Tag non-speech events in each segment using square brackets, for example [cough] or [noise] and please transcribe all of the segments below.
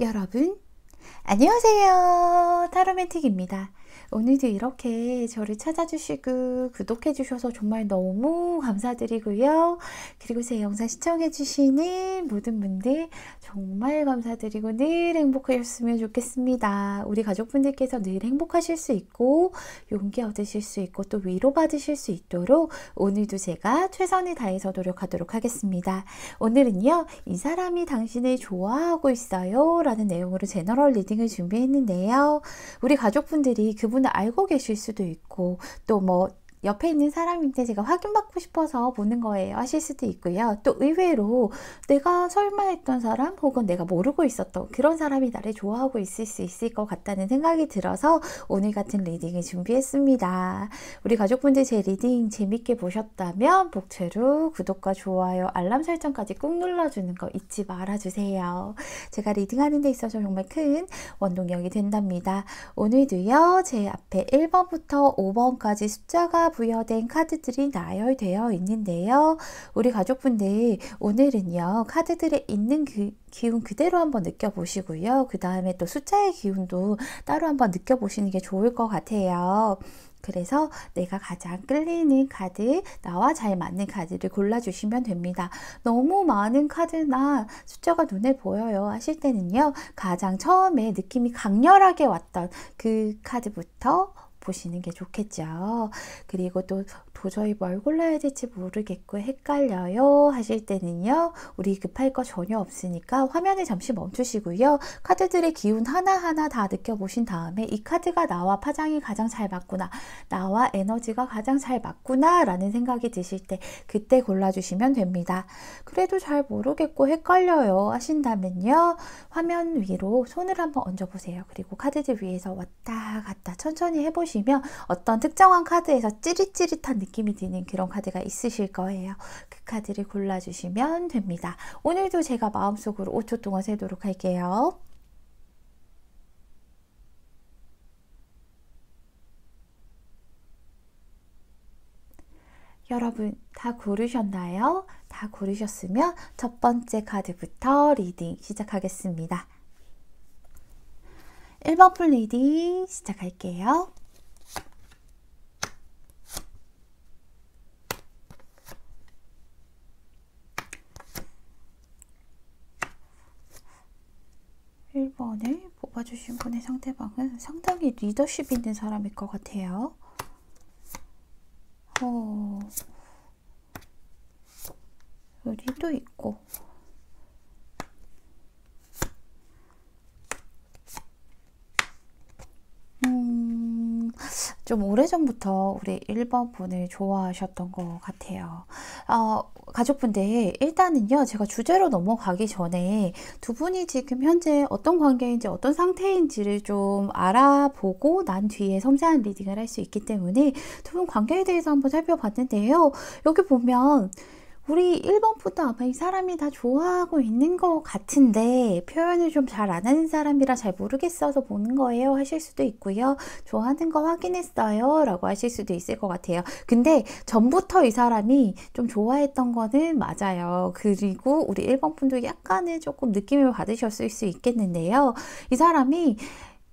여러분 안녕하세요 타로맨틱입니다 오늘도 이렇게 저를 찾아주시고 구독해주셔서 정말 너무 감사드리고요. 그리고 제 영상 시청해주시는 모든 분들 정말 감사드리고 늘 행복하셨으면 좋겠습니다. 우리 가족분들께서 늘 행복하실 수 있고 용기 얻으실 수 있고 또 위로받으실 수 있도록 오늘도 제가 최선을 다해서 노력하도록 하겠습니다. 오늘은요. 이 사람이 당신을 좋아하고 있어요. 라는 내용으로 제너럴 리딩을 준비했는데요. 우리 가족분들이 그분 여분은 알고 계실 수도 있고 또뭐 옆에 있는 사람인데 제가 확인받고 싶어서 보는 거예요 하실 수도 있고요. 또 의외로 내가 설마 했던 사람 혹은 내가 모르고 있었던 그런 사람이 나를 좋아하고 있을 수 있을 것 같다는 생각이 들어서 오늘 같은 리딩을 준비했습니다. 우리 가족분들 제 리딩 재밌게 보셨다면 복채로 구독과 좋아요 알람 설정까지 꾹 눌러주는 거 잊지 말아주세요. 제가 리딩하는 데 있어서 정말 큰 원동력이 된답니다. 오늘도요 제 앞에 1번부터 5번까지 숫자가 부여된 카드들이 나열되어 있는데요. 우리 가족분들 오늘은요. 카드들에 있는 그 기운 그대로 한번 느껴보시고요. 그 다음에 또 숫자의 기운도 따로 한번 느껴보시는 게 좋을 것 같아요. 그래서 내가 가장 끌리는 카드, 나와 잘 맞는 카드를 골라주시면 됩니다. 너무 많은 카드나 숫자가 눈에 보여요 하실 때는요. 가장 처음에 느낌이 강렬하게 왔던 그 카드부터 보시는 게 좋겠죠. 그리고 또 도저히 뭘 골라야 될지 모르겠고 헷갈려요 하실 때는요. 우리 급할 거 전혀 없으니까 화면을 잠시 멈추시고요. 카드들의 기운 하나하나 다 느껴보신 다음에 이 카드가 나와 파장이 가장 잘 맞구나. 나와 에너지가 가장 잘 맞구나 라는 생각이 드실 때 그때 골라주시면 됩니다. 그래도 잘 모르겠고 헷갈려요 하신다면요. 화면 위로 손을 한번 얹어보세요. 그리고 카드들 위에서 왔다 갔다 천천히 해보시면 어떤 특정한 카드에서 찌릿찌릿한 느낌 느낌이 드는 그런 카드가 있으실 거예요. 그 카드를 골라주시면 됩니다. 오늘도 제가 마음속으로 5초 동안 세도록 할게요. 여러분 다 고르셨나요? 다 고르셨으면 첫 번째 카드부터 리딩 시작하겠습니다. 1번 풀 리딩 시작할게요. 1번을 뽑아주신 분의 상대방은 상당히 리더십 있는 사람일 것 같아요. 어, 의리도 있고 음, 좀 오래전부터 우리 1번 분을 좋아하셨던 것 같아요. 어, 가족분들 일단은요 제가 주제로 넘어가기 전에 두 분이 지금 현재 어떤 관계인지 어떤 상태인지를 좀 알아보고 난 뒤에 섬세한 리딩을 할 수 있기 때문에 두 분 관계에 대해서 한번 살펴봤는데요. 여기 보면 우리 1번부터 아마 이 사람이 다 좋아하고 있는 것 같은데 표현을 좀 잘 안 하는 사람이라 잘 모르겠어서 보는 거예요 하실 수도 있고요. 좋아하는 거 확인했어요 라고 하실 수도 있을 것 같아요. 근데 전부터 이 사람이 좀 좋아했던 거는 맞아요. 그리고 우리 1번 분도 약간은 조금 느낌을 받으셨을 수 있겠는데요. 이 사람이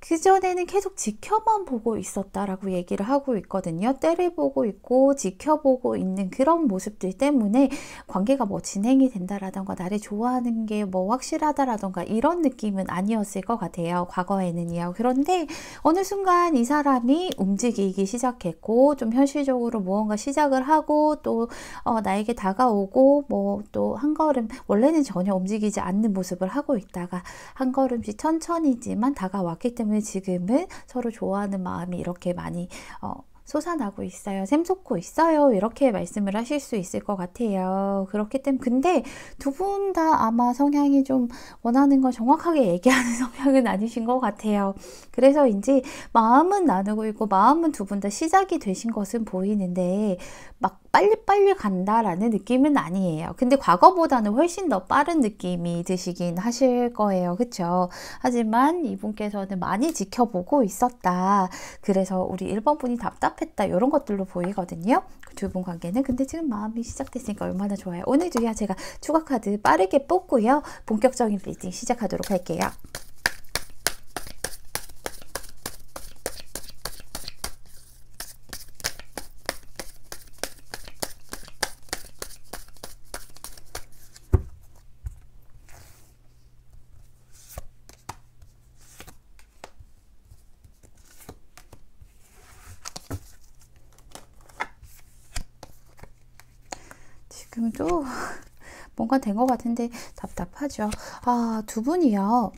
그전에는 계속 지켜만 보고 있었다라고 얘기를 하고 있거든요. 때를 보고 있고 지켜보고 있는 그런 모습들 때문에 관계가 뭐 진행이 된다라던가 나를 좋아하는 게 뭐 확실하다라던가 이런 느낌은 아니었을 것 같아요. 과거에는요. 그런데 어느 순간 이 사람이 움직이기 시작했고 좀 현실적으로 무언가 시작을 하고 또어 나에게 다가오고 뭐 또 한 걸음 원래는 전혀 움직이지 않는 모습을 하고 있다가 한 걸음씩 천천히지만 다가왔기 때문에 때문에 지금은 서로 좋아하는 마음이 이렇게 많이 어, 솟아나고 있어요. 샘솟고 있어요. 이렇게 말씀을 하실 수 있을 것 같아요. 그렇기 때문에 근데 두 분 다 아마 성향이 좀 원하는 걸 정확하게 얘기하는 [laughs] 성향은 아니신 것 같아요. 그래서인지 마음은 나누고 있고 마음은 두 분 다 시작이 되신 것은 보이는데 막 빨리빨리 간다라는 느낌은 아니에요. 근데 과거보다는 훨씬 더 빠른 느낌이 드시긴 하실 거예요. 그쵸? 하지만 이분께서는 많이 지켜보고 있었다. 그래서 우리 1번 분이 답답했다. 이런 것들로 보이거든요. 그 두 분 관계는. 근데 지금 마음이 시작됐으니까 얼마나 좋아요. 오늘도야 제가 추가 카드 빠르게 뽑고요. 본격적인 빌딩 시작하도록 할게요. 뭔가 된것 같은데 답답하죠. 아, 두 분이요.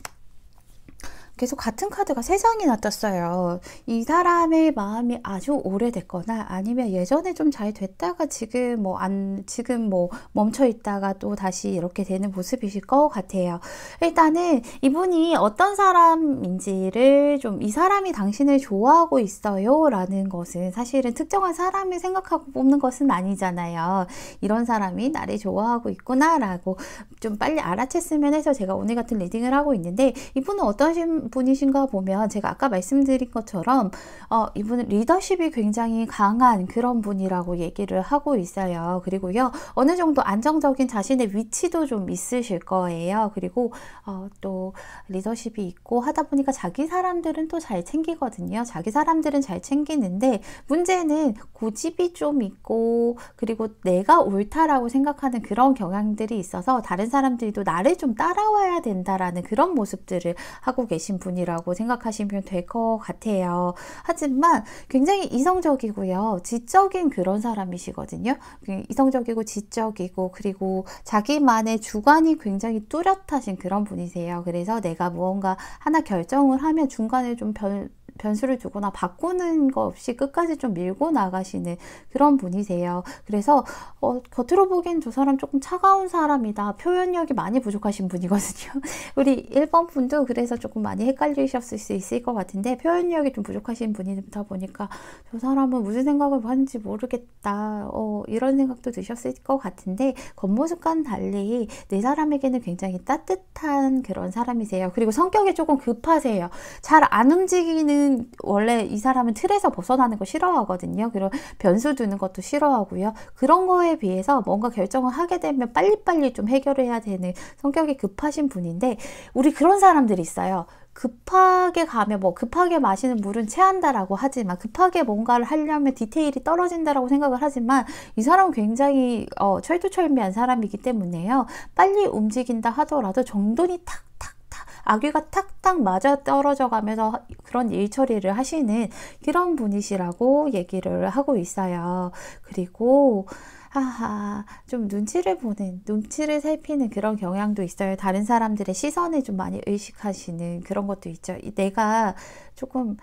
계속 같은 카드가 세 장이나 떴어요. 이 사람의 마음이 아주 오래됐거나 아니면 예전에 좀 잘 됐다가 지금 뭐 안 지금 뭐 멈춰 있다가 또 다시 이렇게 되는 모습이실 것 같아요. 일단은 이분이 어떤 사람인지를 좀 이 사람이 당신을 좋아하고 있어요라는 것은 사실은 특정한 사람을 생각하고 뽑는 것은 아니잖아요. 이런 사람이 나를 좋아하고 있구나라고 좀 빨리 알아챘으면 해서 제가 오늘 같은 리딩을 하고 있는데 이분은 어떤 분이신가 보면 제가 아까 말씀드린 것처럼 어, 이분은 리더십이 굉장히 강한 그런 분이라고 얘기를 하고 있어요. 그리고요. 어느 정도 안정적인 자신의 위치도 좀 있으실 거예요. 그리고 어, 또 리더십이 있고 하다 보니까 자기 사람들은 또 잘 챙기거든요. 자기 사람들은 잘 챙기는데 문제는 고집이 좀 있고 그리고 내가 옳다라고 생각하는 그런 경향들이 있어서 다른 사람들도 나를 좀 따라와야 된다라는 그런 모습들을 하고 계신 분이라고 생각하시면 될 것 같아요. 하지만 굉장히 이성적이고요. 지적인 그런 사람이시거든요. 그 이성적이고 지적이고 그리고 자기만의 주관이 굉장히 뚜렷하신 그런 분이세요. 그래서 내가 무언가 하나 결정을 하면 중간에 좀 변, 변수를 두거나 바꾸는 거 없이 끝까지 좀 밀고 나가시는 그런 분이세요. 그래서 어, 겉으로 보기엔 저 사람 조금 차가운 사람이다. 표현력이 많이 부족하신 분이거든요. [laughs] 우리 1번 분도 그래서 조금 많이 헷갈리셨을 수 있을 것 같은데 표현력이 좀 부족하신 분이다 보니까 저 사람은 무슨 생각을 하는지 모르겠다. 어, 이런 생각도 드셨을 것 같은데 겉모습과는 달리 내 사람에게는 굉장히 따뜻한 그런 사람이세요. 그리고 성격이 조금 급하세요. 잘 안 움직이는 저는 원래 이 사람은 틀에서 벗어나는 거 싫어하거든요. 그런 변수 두는 것도 싫어하고요. 그런 거에 비해서 뭔가 결정을 하게 되면 빨리빨리 좀해결 해야 되는 성격이 급하신 분인데 우리 그런 사람들이 있어요. 급하게 가면 뭐 급하게 마시는 물은 체한다라고 하지만 급하게 뭔가를 하려면 디테일이 떨어진다라고 생각을 하지만 이 사람은 굉장히 어, 철두철미한 사람이기 때문에요. 빨리 움직인다 하더라도 정돈이 탁탁 아귀가 탁탁 맞아 떨어져 가면서 그런 일 처리를 하시는 그런 분이시라고 얘기를 하고 있어요. 그리고 하하, 좀 눈치를 보는, 눈치를 살피는 그런 경향도 있어요. 다른 사람들의 시선을 좀 많이 의식하시는 그런 것도 있죠. 내가 조금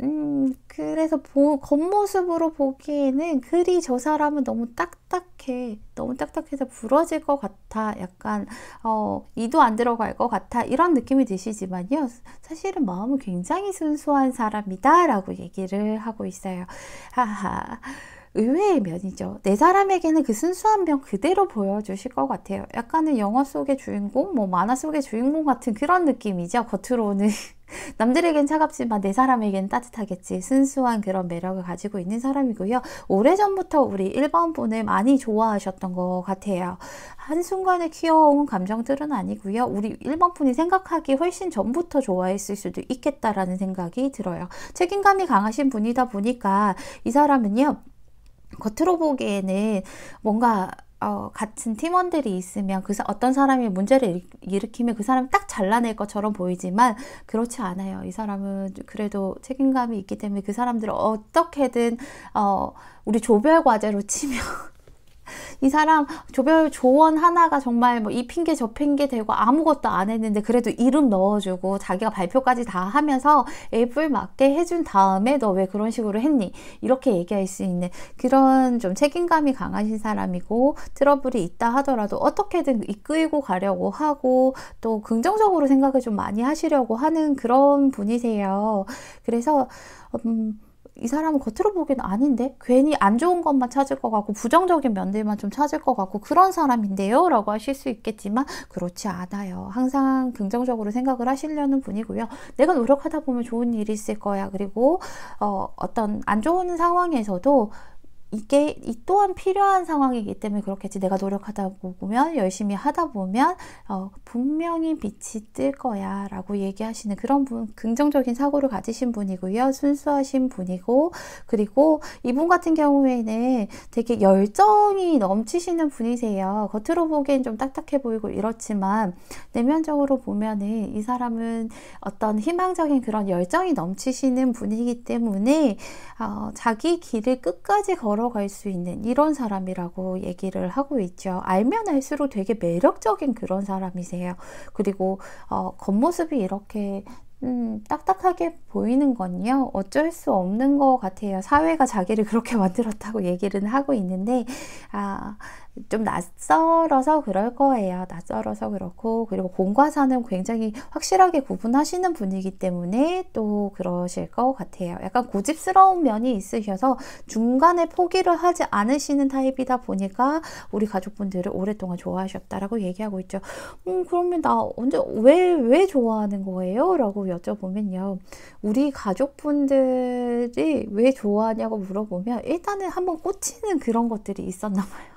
음, 그래서 보, 겉모습으로 보기에는 그리 저 사람은 너무 딱딱해. 너무 딱딱해서 부러질 것 같아. 약간, 어, 이도 안 들어갈 것 같아. 이런 느낌이 드시지만요. 사실은 마음은 굉장히 순수한 사람이다. 라고 얘기를 하고 있어요. 하하. 의외의 면이죠. 내 네 사람에게는 그 순수한 면 그대로 보여주실 것 같아요. 약간은 영화 속의 주인공, 뭐 만화 속의 주인공 같은 그런 느낌이죠. 겉으로는 [laughs] 남들에겐 차갑지만 내 사람에겐 따뜻하겠지. 순수한 그런 매력을 가지고 있는 사람이고요. 오래전부터 우리 1번 분을 많이 좋아하셨던 것 같아요. 한순간에 키워온 감정들은 아니고요. 우리 1번 분이 생각하기 훨씬 전부터 좋아했을 수도 있겠다라는 생각이 들어요. 책임감이 강하신 분이다 보니까 이 사람은요. 겉으로 그 보기에는 뭔가 어, 같은 팀원들이 있으면 그 어떤 사람이 문제를 일으키면 그 사람이 딱 잘라낼 것처럼 보이지만 그렇지 않아요. 이 사람은 그래도 책임감이 있기 때문에 그 사람들을 어떻게든 어, 우리 조별 과제로 치면 이 사람 조별 조언 하나가 정말 뭐 이 핑계 저 핑계 되고 아무것도 안 했는데 그래도 이름 넣어주고 자기가 발표까지 다 하면서 앱을 맞게 해준 다음에 너 왜 그런 식으로 했니? 이렇게 얘기할 수 있는 그런 좀 책임감이 강하신 사람이고 트러블이 있다 하더라도 어떻게든 이끌고 가려고 하고 또 긍정적으로 생각을 좀 많이 하시려고 하는 그런 분이세요. 그래서 음, 이 사람은 겉으로 보기에는 아닌데 괜히 안 좋은 것만 찾을 것 같고 부정적인 면들만 좀 찾을 것 같고 그런 사람인데요 라고 하실 수 있겠지만 그렇지 않아요 항상 긍정적으로 생각을 하시려는 분이고요 내가 노력하다 보면 좋은 일이 있을 거야 그리고 어, 어떤 안 좋은 상황에서도 이게 이 또한 필요한 상황이기 때문에 그렇겠지. 내가 노력하다 보면 열심히 하다 보면 어, 분명히 빛이 뜰 거야라고 얘기하시는 그런 분 긍정적인 사고를 가지신 분이고요. 순수하신 분이고 그리고 이분 같은 경우에는 되게 열정이 넘치시는 분이세요. 겉으로 보기엔 좀 딱딱해 보이고 이렇지만 내면적으로 보면은 이 사람은 어떤 희망적인 그런 열정이 넘치시는 분이기 때문에 어, 자기 길을 끝까지 걸어 들어갈 수 있는 이런 사람이라고 얘기를 하고 있죠. 알면 알수록 되게 매력적인 그런 사람이세요. 그리고 어, 겉모습이 이렇게 음, 딱딱하게 보이는 건요. 어쩔 수 없는 것 같아요. 사회가 자기를 그렇게 [laughs] 만들었다고 얘기를 하고 있는데, 아, 좀 낯설어서 그럴 거예요. 낯설어서 그렇고, 그리고 공과사는 굉장히 확실하게 구분하시는 분이기 때문에 또 그러실 것 같아요. 약간 고집스러운 면이 있으셔서 중간에 포기를 하지 않으시는 타입이다 보니까 우리 가족분들을 오랫동안 좋아하셨다라고 얘기하고 있죠. 음, 그러면 나 언제, 왜, 왜 좋아하는 거예요? 라고 여쭤보면요. 우리 가족분들이 왜 좋아하냐고 물어보면 일단은 한번 꽂히는 그런 것들이 있었나 봐요.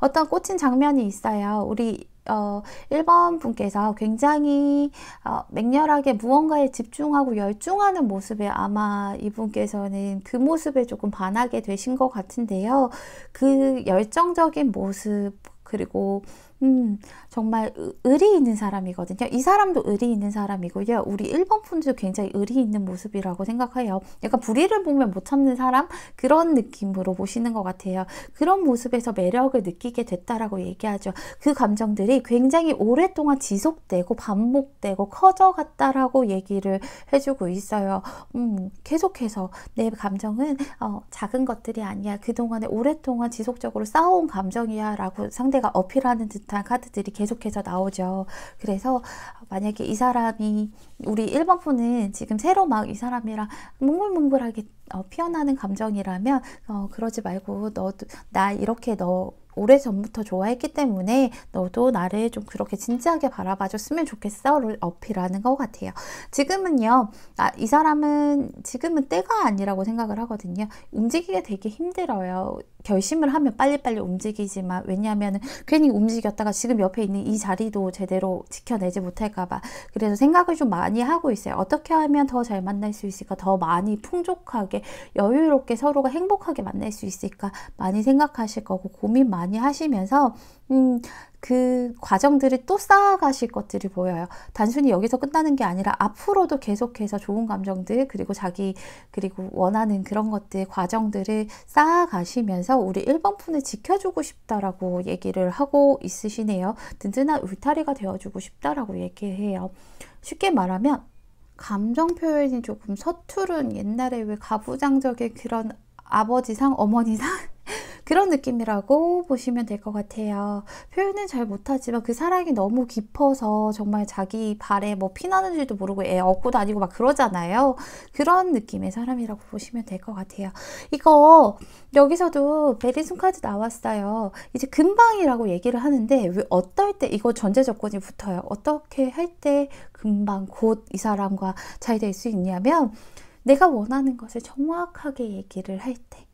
어떤 꽂힌 장면이 있어요. 우리 어, 1번 분께서 굉장히 어, 맹렬하게 무언가에 집중하고 열중하는 모습에 아마 이분께서는 그 모습에 조금 반하게 되신 것 같은데요. 그 열정적인 모습, 그리고 음, 정말 의리 있는 사람이거든요. 이 사람도 의리 있는 사람이고요. 우리 1번 푼도 굉장히 의리 있는 모습이라고 생각해요. 약간 불의를 보면 못 참는 사람 그런 느낌으로 보시는 것 같아요. 그런 모습에서 매력을 느끼게 됐다라고 얘기하죠. 그 감정들이 굉장히 오랫동안 지속되고 반복되고 커져갔다라고 얘기를 해주고 있어요. 음, 계속해서 내 감정은 어, 작은 것들이 아니야. 그동안에 오랫동안 지속적으로 쌓아온 감정이야 라고 상대가 어필하는 듯한 카드들이 계속 계속해서 나오죠. 그래서 만약에 이 사람이 우리 1번 푸는 지금 새로 막 이 사람이랑 몽글몽글하게 어, 피어나는 감정이라면 어, 그러지 말고 너도 나 이렇게 너 오래전부터 좋아했기 때문에 너도 나를 좀 그렇게 진지하게 바라봐 줬으면 좋겠어 를 어필하는 것 같아요. 지금은요. 아, 이 사람은 지금은 때가 아니라고 생각을 하거든요. 움직이게 되게 힘들어요. 결심을 하면 빨리빨리 움직이지만 왜냐하면 괜히 움직였다가 지금 옆에 있는 이 자리도 제대로 지켜내지 못할까봐 그래서 생각을 좀 많이 하고 있어요. 어떻게 하면 더 잘 만날 수 있을까? 더 많이 풍족하게 여유롭게 서로가 행복하게 만날 수 있을까? 많이 생각하실 거고 고민 많이 많이 하시면서 음, 그 과정들을 또 쌓아가실 것들이 보여요. 단순히 여기서 끝나는 게 아니라 앞으로도 계속해서 좋은 감정들 그리고 자기 그리고 원하는 그런 것들 과정들을 쌓아가시면서 우리 1번 푼을 지켜주고 싶다라고 얘기를 하고 있으시네요. 든든한 울타리가 되어주고 싶다라고 얘기해요. 쉽게 말하면 감정 표현이 조금 서투른 옛날에 왜 가부장적인 그런 아버지상 어머니상 그런 느낌이라고 보시면 될 것 같아요. 표현은 잘 못하지만 그 사랑이 너무 깊어서 정말 자기 발에 뭐 피나는 줄도 모르고 애 업고 다니고 막 그러잖아요. 그런 느낌의 사람이라고 보시면 될 것 같아요. 이거 여기서도 베리순 카드 나왔어요. 이제 금방이라고 얘기를 하는데 왜 어떨 때 이거 전제 조건이 붙어요. 어떻게 할 때 금방 곧 이 사람과 잘 될 수 있냐면 내가 원하는 것을 정확하게 얘기를 할 때,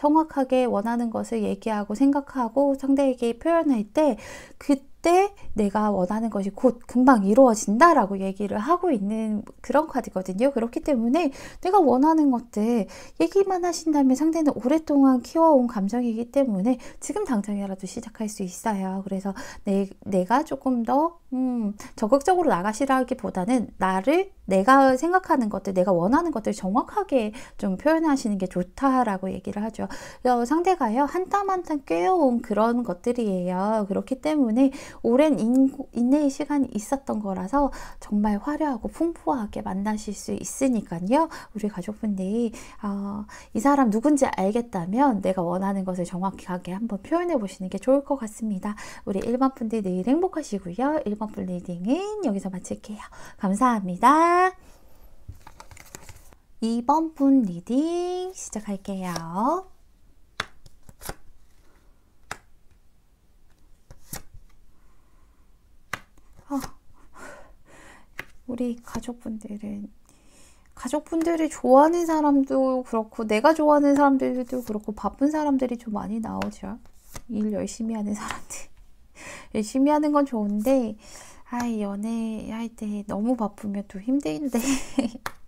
정확하게 원하는 것을 얘기하고 생각하고 상대에게 표현할 때그 그때 내가 원하는 것이 곧 금방 이루어진다라고 얘기를 하고 있는 그런 카드거든요. 그렇기 때문에 내가 원하는 것들 얘기만 하신 다면 상대는 오랫동안 키워온 감정이기 때문에 지금 당장이라도 시작할 수 있어요. 그래서 내, 내가 조금 더 음, 적극적으로 나가시라기보다는 나를 내가 생각하는 것들, 내가 원하는 것들 정확하게 좀 표현하시는 게 좋다라고 얘기를 하죠. 상대가요, 한 땀 한 땀 꿰어온 그런 것들이에요. 그렇기 때문에 오랜 인, 인내의 시간이 있었던 거라서 정말 화려하고 풍부하게 만나실 수 있으니까요. 우리 가족분들이 어, 이 사람 누군지 알겠다면 내가 원하는 것을 정확하게 한번 표현해 보시는 게 좋을 것 같습니다. 우리 1번 분들 내일 행복하시고요. 1번 분 리딩은 여기서 마칠게요. 감사합니다. 2번 분 리딩 시작할게요. 아, 우리 가족분들은 가족분들이 좋아하는 사람도 그렇고 내가 좋아하는 사람들도 그렇고 바쁜 사람들이 좀 많이 나오죠. 일 열심히 하는 사람들 [laughs] 열심히 하는 건 좋은데 아 연애할 때 너무 바쁘면 또 힘든데 [laughs]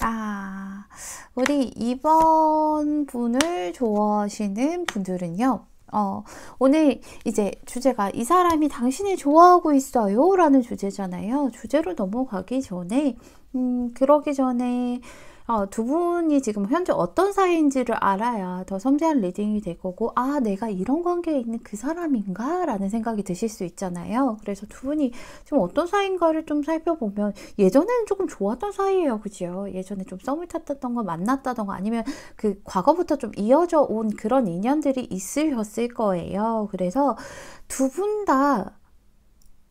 아 우리 이번 분을 좋아하시는 분들은요 어, 오늘 이제 주제가 이 사람이 당신을 좋아하고 있어요 라는 주제잖아요. 주제로 넘어가기 전에, 음, 그러기 전에 어, 두 분이 지금 현재 어떤 사이인지를 알아야 더 섬세한 리딩이 될 거고 아 내가 이런 관계에 있는 그 사람인가 라는 생각이 드실 수 있잖아요 그래서 두 분이 지금 어떤 사이인가를 좀 살펴보면 예전에는 조금 좋았던 사이예요 그죠 예전에 좀 썸을 탔던가 만났다던가 아니면 그 과거부터 좀 이어져 온 그런 인연들이 있으셨을 거예요 그래서 두 분다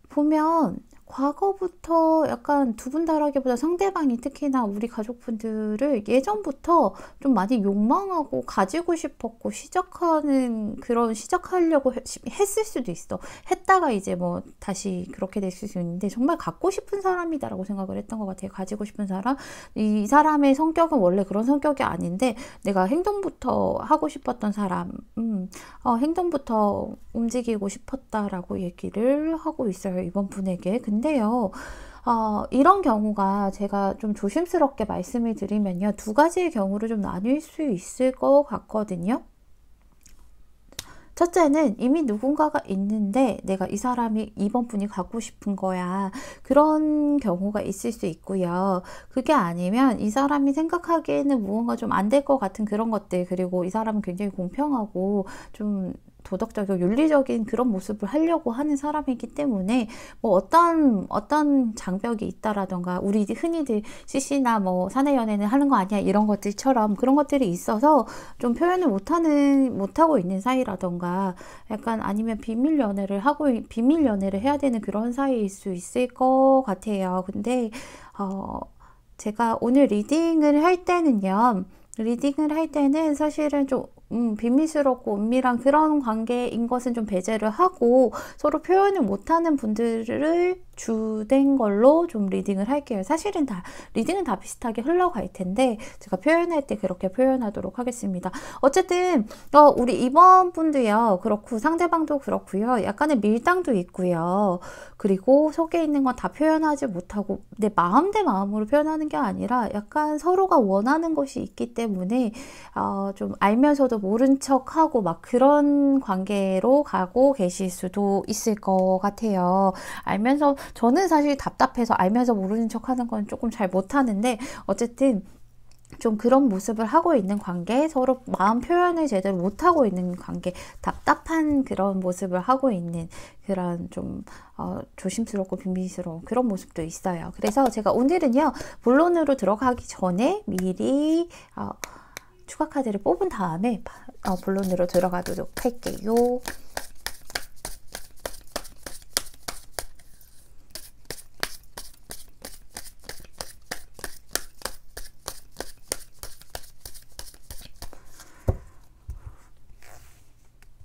보면 과거부터 약간 두 분 다라기보다 상대방이 특히나 우리 가족분들을 예전부터 좀 많이 욕망하고 가지고 싶었고 시작하는 그런 시작하려고 했을 수도 있어. 했다가 이제 뭐 다시 그렇게 됐을 수 있는데 정말 갖고 싶은 사람이다라고 생각을 했던 것 같아요. 가지고 싶은 사람. 이 사람의 성격은 원래 그런 성격이 아닌데 내가 행동부터 하고 싶었던 사람, 음, 어, 행동부터 움직이고 싶었다라고 얘기를 하고 있어요. 이번 분에게. 근데 있데요 어, 이런 경우가 제가 좀 조심스럽게 말씀을 드리면요. 두 가지의 경우를 좀 나뉠 수 있을 것 같거든요. 첫째는 이미 누군가가 있는데 내가 이 사람이 이번 분이 갖고 싶은 거야. 그런 경우가 있을 수 있고요. 그게 아니면 이 사람이 생각하기에는 무언가 좀 안 될 것 같은 그런 것들 그리고 이 사람은 굉장히 공평하고 좀 도덕적이고 윤리적인 그런 모습을 하려고 하는 사람이기 때문에 뭐 어떤 어떤 장벽이 있다라던가 우리 흔히들 CC나 뭐 사내 연애는 하는 거 아니야 이런 것들처럼 그런 것들이 있어서 좀 표현을 못하는 못하고 있는 사이라던가 약간 아니면 비밀 연애를 하고 비밀 연애를 해야 되는 그런 사이일 수 있을 것 같아요. 근데 어 제가 오늘 리딩을 할 때는요. 리딩을 할 때는 사실은 좀 음, 비밀스럽고 은밀한 그런 관계인 것은 좀 배제를 하고 서로 표현을 못하는 분들을 주된 걸로 좀 리딩을 할게요. 사실은 다 리딩은 다 비슷하게 흘러갈 텐데 제가 표현할 때 그렇게 표현하도록 하겠습니다. 어쨌든 어, 우리 이번 분도요. 그렇고 상대방도 그렇고요. 약간의 밀당도 있고요. 그리고 속에 있는 건 다 표현하지 못하고 내 마음 대 마음으로 표현하는 게 아니라 약간 서로가 원하는 것이 있기 때문에 어, 좀 알면서도 모른 척하고 막 그런 관계로 가고 계실 수도 있을 것 같아요. 알면서 저는 사실 답답해서 알면서 모르는 척 하는 건 조금 잘 못하는데 어쨌든 좀 그런 모습을 하고 있는 관계, 서로 마음 표현을 제대로 못하고 있는 관계, 답답한 그런 모습을 하고 있는 그런 좀 어, 조심스럽고 빈밀스러운 그런 모습도 있어요. 그래서 제가 오늘은요, 본론으로 들어가기 전에 미리 어, 추가 카드를 뽑은 다음에 어, 본론으로 들어가도록 할게요.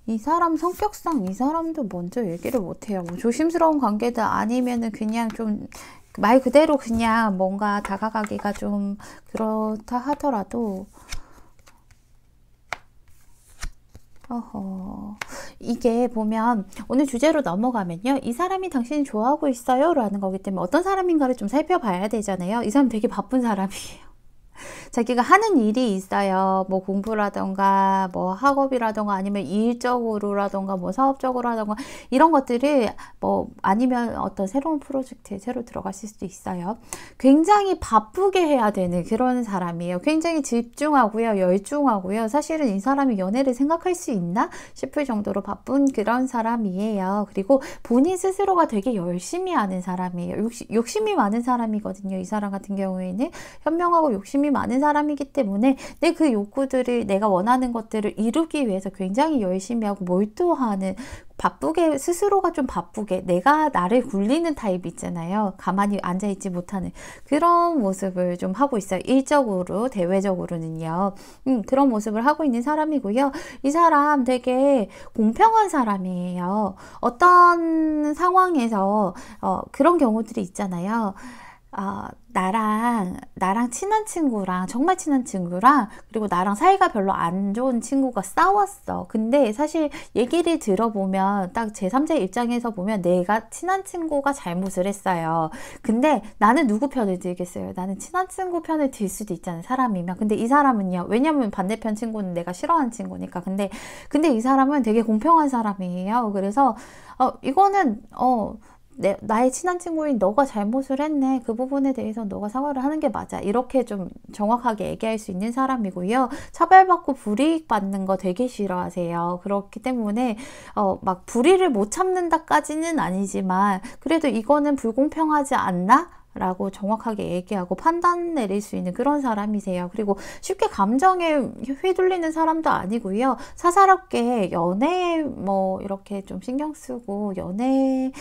이 사람 성격상 이 사람도 먼저 얘기를 못해요. 뭐 조심스러운 관계든 아니면은 그냥 좀 말 그대로 그냥 뭔가 다가가기가 좀 그렇다 하더라도 어허. 이게 보면 오늘 주제로 넘어가면요. 이 사람이 당신이 좋아하고 있어요? 라는 거기 때문에 어떤 사람인가를 좀 살펴봐야 되잖아요. 이 사람 되게 바쁜 사람이에요. [laughs] 자기가 하는 일이 있어요. 뭐 공부라던가 뭐 학업이라던가 아니면 일적으로라던가 뭐 사업적으로라던가 이런 것들이 뭐 아니면 어떤 새로운 프로젝트에 새로 들어가실 수도 있어요. 굉장히 바쁘게 해야 되는 그런 사람이에요. 굉장히 집중하고요. 열중하고요. 사실은 이 사람이 연애를 생각할 수 있나 싶을 정도로 바쁜 그런 사람이에요. 그리고 본인 스스로가 되게 열심히 하는 사람이에요. 욕심, 욕심이 많은 사람이거든요. 이 사람 같은 경우에는 현명하고 욕심이 욕심이 많은 사람이기 때문에 내그 네, 욕구들을 내가 원하는 것들을 이루기 위해서 굉장히 열심히 하고 몰두하는 바쁘게 스스로가 좀 바쁘게 내가 나를 굴리는 타입 있잖아요. 가만히 앉아 있지 못하는 그런 모습을 좀 하고 있어요. 일적으로 대외적으로는요. 음, 그런 모습을 하고 있는 사람이고요. 이 사람 되게 공평한 사람이에요. 어떤 상황에서 어, 그런 경우들이 있잖아요. 어, 나랑 나랑 친한 친구랑 정말 친한 친구랑 그리고 나랑 사이가 별로 안 좋은 친구가 싸웠어. 근데 사실 얘기를 들어보면 딱제3자 입장에서 보면 내가 친한 친구가 잘못을 했어요. 근데 나는 누구 편을 들겠어요? 나는 친한 친구 편을 들 수도 있잖아요. 사람이면. 근데 이 사람은요. 왜냐면 반대편 친구는 내가 싫어하는 친구니까. 근데 근데 이 사람은 되게 공평한 사람이에요. 그래서 어 이거는 어 내, 나의 친한 친구인 너가 잘못을 했네. 그 부분에 대해서 너가 사과를 하는 게 맞아. 이렇게 좀 정확하게 얘기할 수 있는 사람이고요. 차별받고 불이익 받는 거 되게 싫어하세요. 그렇기 때문에 어, 막 불의를 못 참는다까지는 아니지만 그래도 이거는 불공평하지 않나? 라고 정확하게 얘기하고 판단 내릴 수 있는 그런 사람이세요. 그리고 쉽게 감정에 휘둘리는 사람도 아니고요. 사사롭게 연애 에뭐 이렇게 좀 신경 쓰고 연애에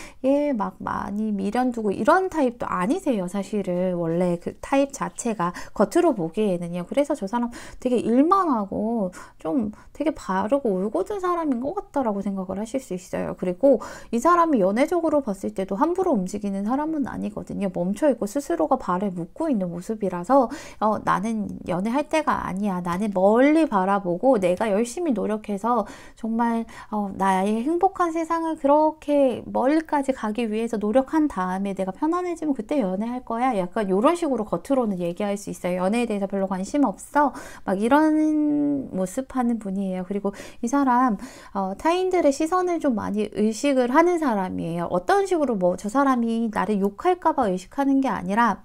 막 많이 미련 두고 이런 타입도 아니세요. 사실은 원래 그 타입 자체가 겉으로 보기에는요. 그래서 저 사람 되게 일만하고좀 되게 바르고 울고든 사람인 것 같다라고 생각을 하실 수 있어요. 그리고 이 사람이 연애적으로 봤을 때도 함부로 움직이는 사람은 아니거든요. 멈춰 갇혀 있고 스스로가 발을 묶고 있는 모습이라서 어, 나는 연애할 때가 아니야. 나는 멀리 바라보고 내가 열심히 노력해서 정말 어, 나의 행복한 세상을 그렇게 멀리까지 가기 위해서 노력한 다음에 내가 편안해지면 그때 연애할 거야. 약간 이런 식으로 겉으로는 얘기할 수 있어요. 연애에 대해서 별로 관심 없어. 막 이런 모습하는 분이에요. 그리고 이 사람 어, 타인들의 시선을 좀 많이 의식을 하는 사람이에요. 어떤 식으로 뭐 저 사람이 나를 욕할까봐 의식하는 하는 게 아니라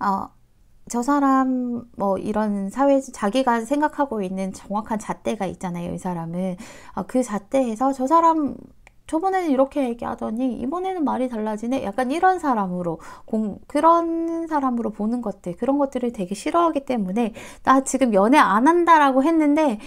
어, 저 사람 뭐 이런 사회 자기가 생각하고 있는 정확한 잣대가 있잖아요. 이 사람은 어, 그 잣대에서 저 사람 저번에는 이렇게 얘기하더니 이번에는 말이 달라지네. 약간 이런 사람으로 공, 그런 사람으로 보는 것들 그런 것들을 되게 싫어하기 때문에 나 지금 연애 안 한다라고 했는데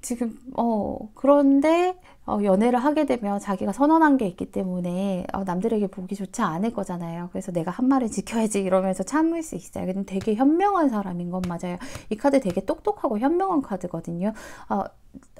지금 어 그런데 어, 연애를 하게 되면 자기가 선언한 게 있기 때문에 어, 남들에게 보기 좋지 않을 거잖아요. 그래서 내가 한 말을 지켜야지 이러면서 참을 수 있어요. 근데 되게 현명한 사람인 건 맞아요. 이 카드 되게 똑똑하고 현명한 카드거든요. 어,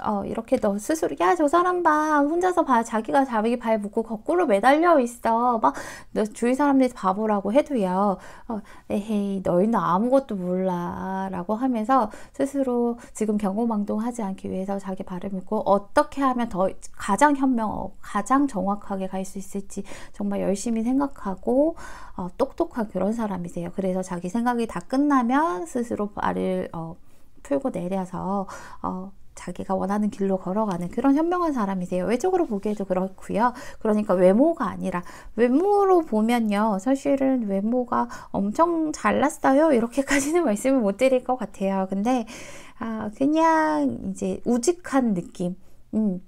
어, 이렇게 너 스스로 야저 아, 사람 봐 혼자서 봐 자기가 자기 발 묶고 거꾸로 매달려 있어 막 너 주위 사람들이 바보라고 해도요 어, 에헤이 너희는 아무것도 몰라 라고 하면서 스스로 지금 경고망동하지 않기 위해서 자기 발을 묶고 어떻게 하면 더 가장 현명 어, 가장 정확하게 갈 수 있을지 정말 열심히 생각하고 어, 똑똑한 그런 사람이세요 그래서 자기 생각이 다 끝나면 스스로 발을 어, 풀고 내려서 어, 자기가 원하는 길로 걸어가는 그런 현명한 사람이세요. 외적으로 보기에도 그렇고요. 그러니까 외모가 아니라 외모로 보면요. 사실은 외모가 엄청 잘났어요. 이렇게까지는 [laughs] 말씀을 못 드릴 것 같아요. 근데 아, 그냥 이제 우직한 느낌. 음.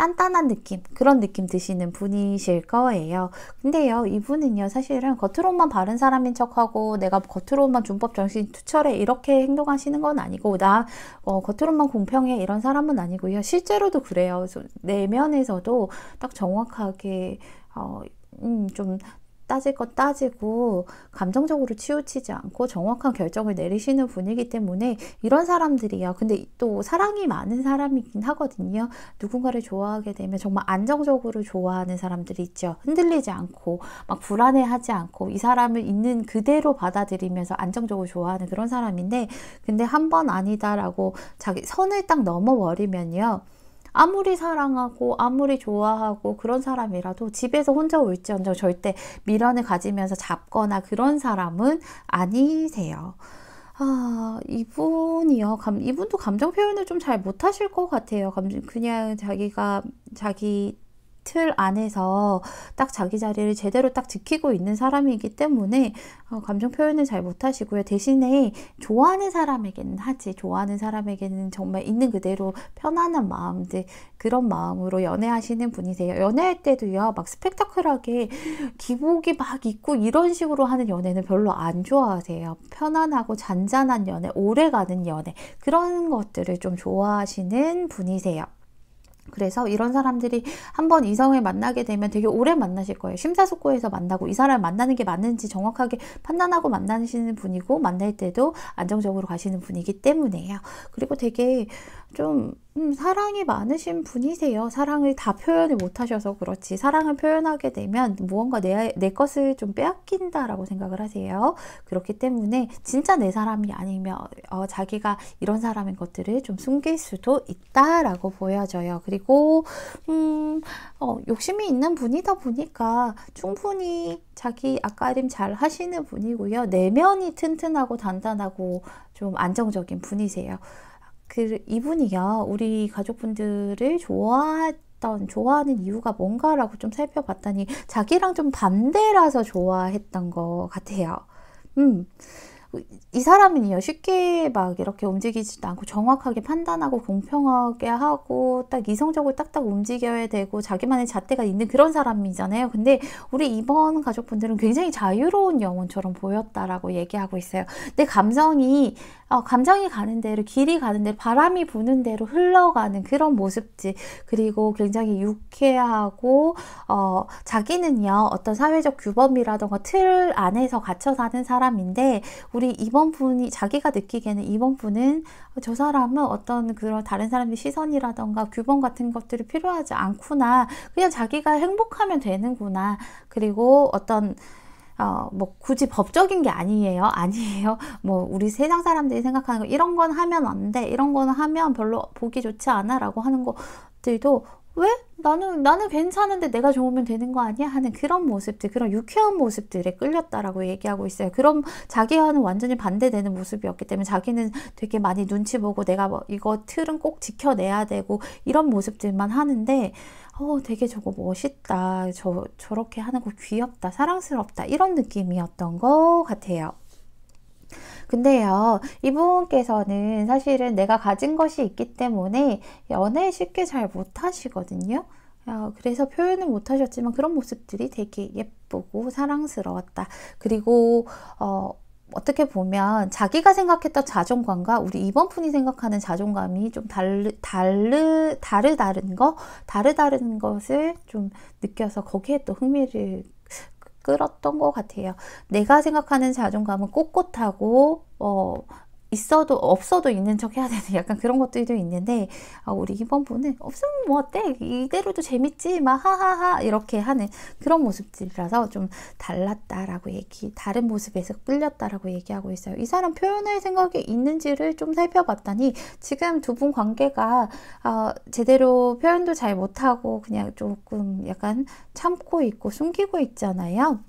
단단한 느낌 그런 느낌 드시는 분이실 거예요. 근데요 이분은요 사실은 겉으로만 바른 사람인 척하고 내가 겉으로만 준법 정신 투철해 이렇게 행동하시는 건 아니고 나 어, 겉으로만 공평해 이런 사람은 아니고요 실제로도 그래요. 내면에서도 딱 정확하게 어, 음, 좀 따질 것 따지고 감정적으로 치우치지 않고 정확한 결정을 내리시는 분이기 때문에 이런 사람들이요. 근데 또 사랑이 많은 사람이긴 하거든요. 누군가를 좋아하게 되면 정말 안정적으로 좋아하는 사람들이 있죠. 흔들리지 않고 막 불안해하지 않고 이 사람을 있는 그대로 받아들이면서 안정적으로 좋아하는 그런 사람인데 근데 한 번 아니다라고 자기 선을 딱 넘어버리면요. 아무리 사랑하고 아무리 좋아하고 그런 사람이라도 집에서 혼자 올지언정 절대 미련을 가지면서 잡거나 그런 사람은 아니세요. 아, 이분이요. 감, 이분도 감정 표현을 좀 잘 못하실 것 같아요. 감, 그냥 자기가, 자기 틀 안에서 딱 자기 자리를 제대로 딱 지키고 있는 사람이기 때문에 어, 감정 표현을 잘 못하시고요. 대신에 좋아하는 사람에게는 하지 좋아하는 사람에게는 정말 있는 그대로 편안한 마음들 그런 마음으로 연애하시는 분이세요. 연애할 때도요 막 스펙타클하게 기복이 막 있고 이런 식으로 하는 연애는 별로 안 좋아하세요. 편안하고 잔잔한 연애, 오래가는 연애 그런 것들을 좀 좋아하시는 분이세요. 그래서 이런 사람들이 한번 이성을 만나게 되면 되게 오래 만나실 거예요. 심사숙고해서 만나고 이 사람 만나는 게 맞는지 정확하게 판단하고 만나시는 분이고 만날 때도 안정적으로 가시는 분이기 때문에요. 그리고 되게 좀 음, 사랑이 많으신 분이세요. 사랑을 다 표현을 못하셔서 그렇지 사랑을 표현하게 되면 무언가 내, 내 것을 좀 빼앗긴다라고 생각을 하세요. 그렇기 때문에 진짜 내 사람이 아니면 어, 자기가 이런 사람인 것들을 좀 숨길 수도 있다라고 보여져요. 그리고 음, 어, 욕심이 있는 분이다 보니까 충분히 자기 아까림 잘 하시는 분이고요. 내면이 튼튼하고 단단하고 좀 안정적인 분이세요. 그 이분이요 우리 가족분들을 좋아했던 좋아하는 이유가 뭔가라고 좀 살펴봤더니 자기랑 좀 반대라서 좋아했던 것 같아요. 음. 이 사람은요 쉽게 막 이렇게 움직이지도 않고 정확하게 판단하고 공평하게 하고 딱 이성적으로 딱딱 움직여야 되고 자기만의 잣대가 있는 그런 사람이잖아요 근데 우리 이번 가족분들은 굉장히 자유로운 영혼처럼 보였다라고 얘기하고 있어요 내 감성이 어, 감정이 가는 대로 길이 가는 대로 바람이 부는 대로 흘러가는 그런 모습지 그리고 굉장히 유쾌하고 어, 자기는요 어떤 사회적 규범이라던가 틀 안에서 갇혀 사는 사람인데 우리 이번 분이 자기가 느끼기에는 이번 분은 저 사람은 어떤 그런 다른 사람의 시선이라던가 규범 같은 것들이 필요하지 않구나. 그냥 자기가 행복하면 되는구나. 그리고 어떤 어, 뭐 굳이 법적인 게 아니에요. [laughs] 아니에요. 뭐 우리 세상 사람들이 생각하는 거 이런 건 하면 안 돼. 이런 건 하면 별로 보기 좋지 않아라고 하는 것들도 왜? 나는 나는 괜찮은데 내가 좋으면 되는 거 아니야? 하는 그런 모습들, 그런 유쾌한 모습들에 끌렸다라고 얘기하고 있어요. 그럼 자기와는 완전히 반대되는 모습이었기 때문에 자기는 되게 많이 눈치 보고 내가 뭐 이거 틀은 꼭 지켜내야 되고 이런 모습들만 하는데 어 되게 저거 멋있다. 저 저렇게 하는 거 귀엽다. 사랑스럽다. 이런 느낌이었던 것 같아요. 근데요, 이분께서는 사실은 내가 가진 것이 있기 때문에 연애 쉽게 잘 못하시거든요. 아, 그래서 표현을 못하셨지만 그런 모습들이 되게 예쁘고 사랑스러웠다. 그리고 어, 어떻게 보면 자기가 생각했던 자존감과 우리 이번 분이 생각하는 자존감이 좀 다르, 다르, 다르다는 거, 다르다는 것을 좀 느껴서 거기에 또 흥미를 끌었던 것 같아요. 내가 생각하는 자존감은 꼿꼿하고 어, 있어도 없어도 있는 척 해야 되는 [laughs] 약간 그런 것들도 있는데 아, 우리 이번 분은 없으면 뭐 어때 이대로도 재밌지 막 하하하 이렇게 하는 그런 모습들이라서 좀 달랐다라고 얘기 다른 모습에서 끌렸다라고 얘기하고 있어요 이 사람 표현할 생각이 있는지를 좀 살펴봤더니 지금 두 분 관계가 어, 제대로 표현도 잘 못하고 그냥 조금 약간 참고 있고 숨기고 있잖아요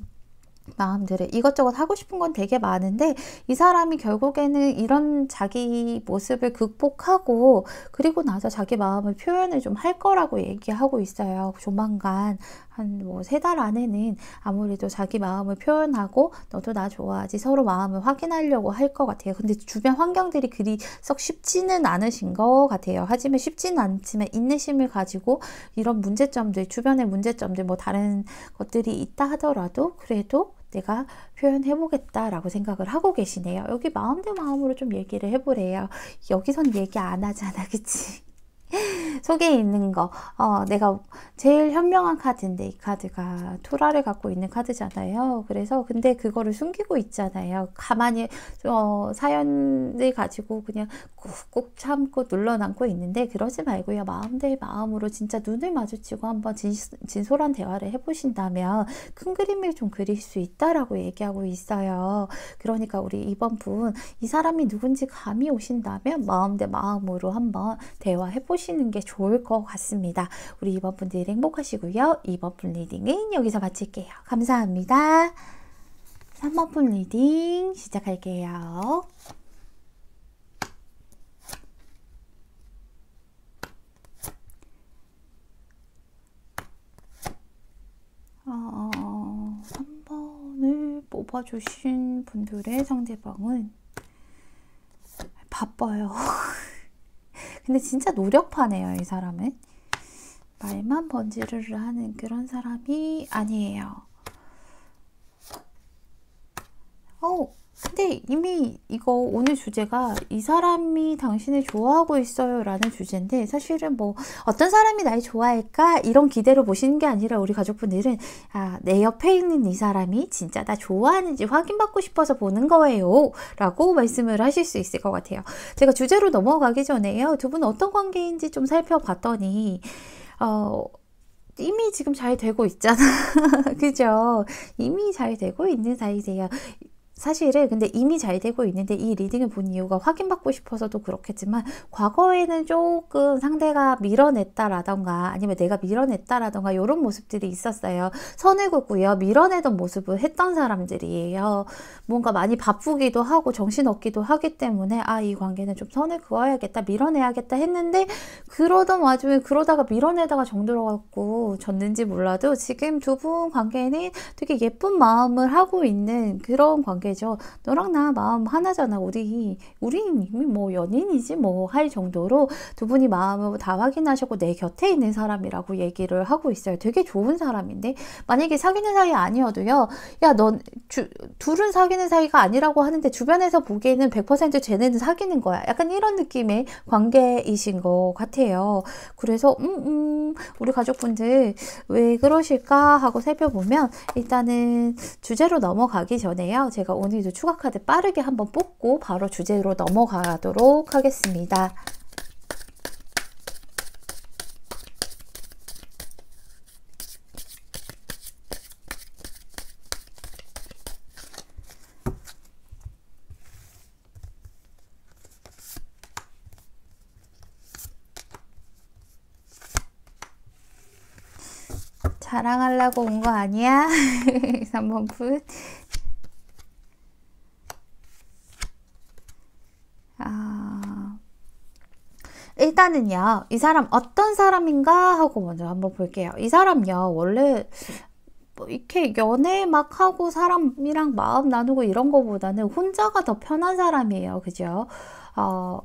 마음들을 이것저것 하고 싶은 건 되게 많은데 이 사람이 결국에는 이런 자기 모습을 극복하고 그리고 나서 자기 마음을 표현을 좀 할 거라고 얘기하고 있어요. 조만간 한 뭐 세 달 안에는 아무래도 자기 마음을 표현하고 너도 나 좋아하지 서로 마음을 확인하려고 할 것 같아요. 근데 주변 환경들이 그리 썩 쉽지는 않으신 것 같아요. 하지만 쉽지는 않지만 인내심을 가지고 이런 문제점들 주변의 문제점들 뭐 다른 것들이 있다 하더라도 그래도 내가 표현해보겠다라고 생각을 하고 계시네요. 여기 마음 대 마음으로 좀 얘기를 해보래요. 여기선 얘기 안 하잖아, 그치? [laughs] 속에 있는 거 어, 내가 제일 현명한 카드인데 이 카드가 토라를 갖고 있는 카드잖아요 그래서 근데 그거를 숨기고 있잖아요 가만히 어, 사연을 가지고 그냥 꾹꾹 참고 눌러놓고 있는데 그러지 말고요 마음 대 마음으로 진짜 눈을 마주치고 한번 진, 진솔한 대화를 해보신다면 큰 그림을 좀 그릴 수 있다라고 얘기하고 있어요 그러니까 우리 이번 분 이 사람이 누군지 감이 오신다면 마음 대 마음으로 한번 대화해보시면 해보시는 게 좋을 것 같습니다. 우리 2번 분들 행복하시고요. 2번 분 리딩은 여기서 마칠게요. 감사합니다. 3번 분 리딩 시작할게요. 어, 3번을 뽑아주신 분들의 상대방은 바빠요. [laughs] 근데 진짜 노력파네요, 이 사람은. 말만 번지르르 하는 그런 사람이 아니에요. 오! 어, 근데 이미 이거 오늘 주제가 이 사람이 당신을 좋아하고 있어요 라는 주제인데 사실은 뭐 어떤 사람이 날 좋아할까 이런 기대로 보시는 게 아니라 우리 가족분들은 아, 내 옆에 있는 이 사람이 진짜 나 좋아하는지 확인받고 싶어서 보는 거예요 라고 말씀을 하실 수 있을 것 같아요 제가 주제로 넘어가기 전에요 두 분 어떤 관계인지 좀 살펴봤더니 어, 이미 지금 잘 되고 있잖아. [laughs] 그죠? 이미 잘 되고 있는 사이세요. 사실은 근데 이미 잘 되고 있는데 이 리딩을 본 이유가 확인받고 싶어서도 그렇겠지만 과거에는 조금 상대가 밀어냈다라던가 아니면 내가 밀어냈다라던가 이런 모습들이 있었어요. 선을 긋고요. 밀어내던 모습을 했던 사람들이에요. 뭔가 많이 바쁘기도 하고 정신없기도 하기 때문에 아 이 관계는 좀 선을 그어야겠다 밀어내야겠다 했는데 그러던 와중에 그러다가 밀어내다가 정들어갖고 졌는지 몰라도 지금 두 분 관계는 되게 예쁜 마음을 하고 있는 그런 관계 되죠. 너랑 나 마음 하나잖아. 우리 우리 이미 뭐 연인이지 뭐 할 정도로 두 분이 마음을 다 확인하셨고 내 곁에 있는 사람이라고 얘기를 하고 있어요. 되게 좋은 사람인데 만약에 사귀는 사이 아니어도요. 야, 넌 둘은 사귀는 사이가 아니라고 하는데 주변에서 보기에는 100% 쟤네는 사귀는 거야. 약간 이런 느낌의 관계이신 것 같아요. 그래서 음, 음 우리 가족분들 왜 그러실까 하고 살펴보면 일단은 주제로 넘어가기 전에요. 제가 오늘도 추가 카드 빠르게 한번 뽑고 바로 주제로 넘어가도록 하겠습니다. 자랑하려고 온 거 아니야? 3번 [laughs] 풋. 아. 일단은요, 이 사람 어떤 사람인가 하고 먼저 한번 볼게요. 이 사람요, 원래 뭐 이렇게 연애 막 하고 사람이랑 마음 나누고 이런 거보다는 혼자가 더 편한 사람이에요. 그죠? 어,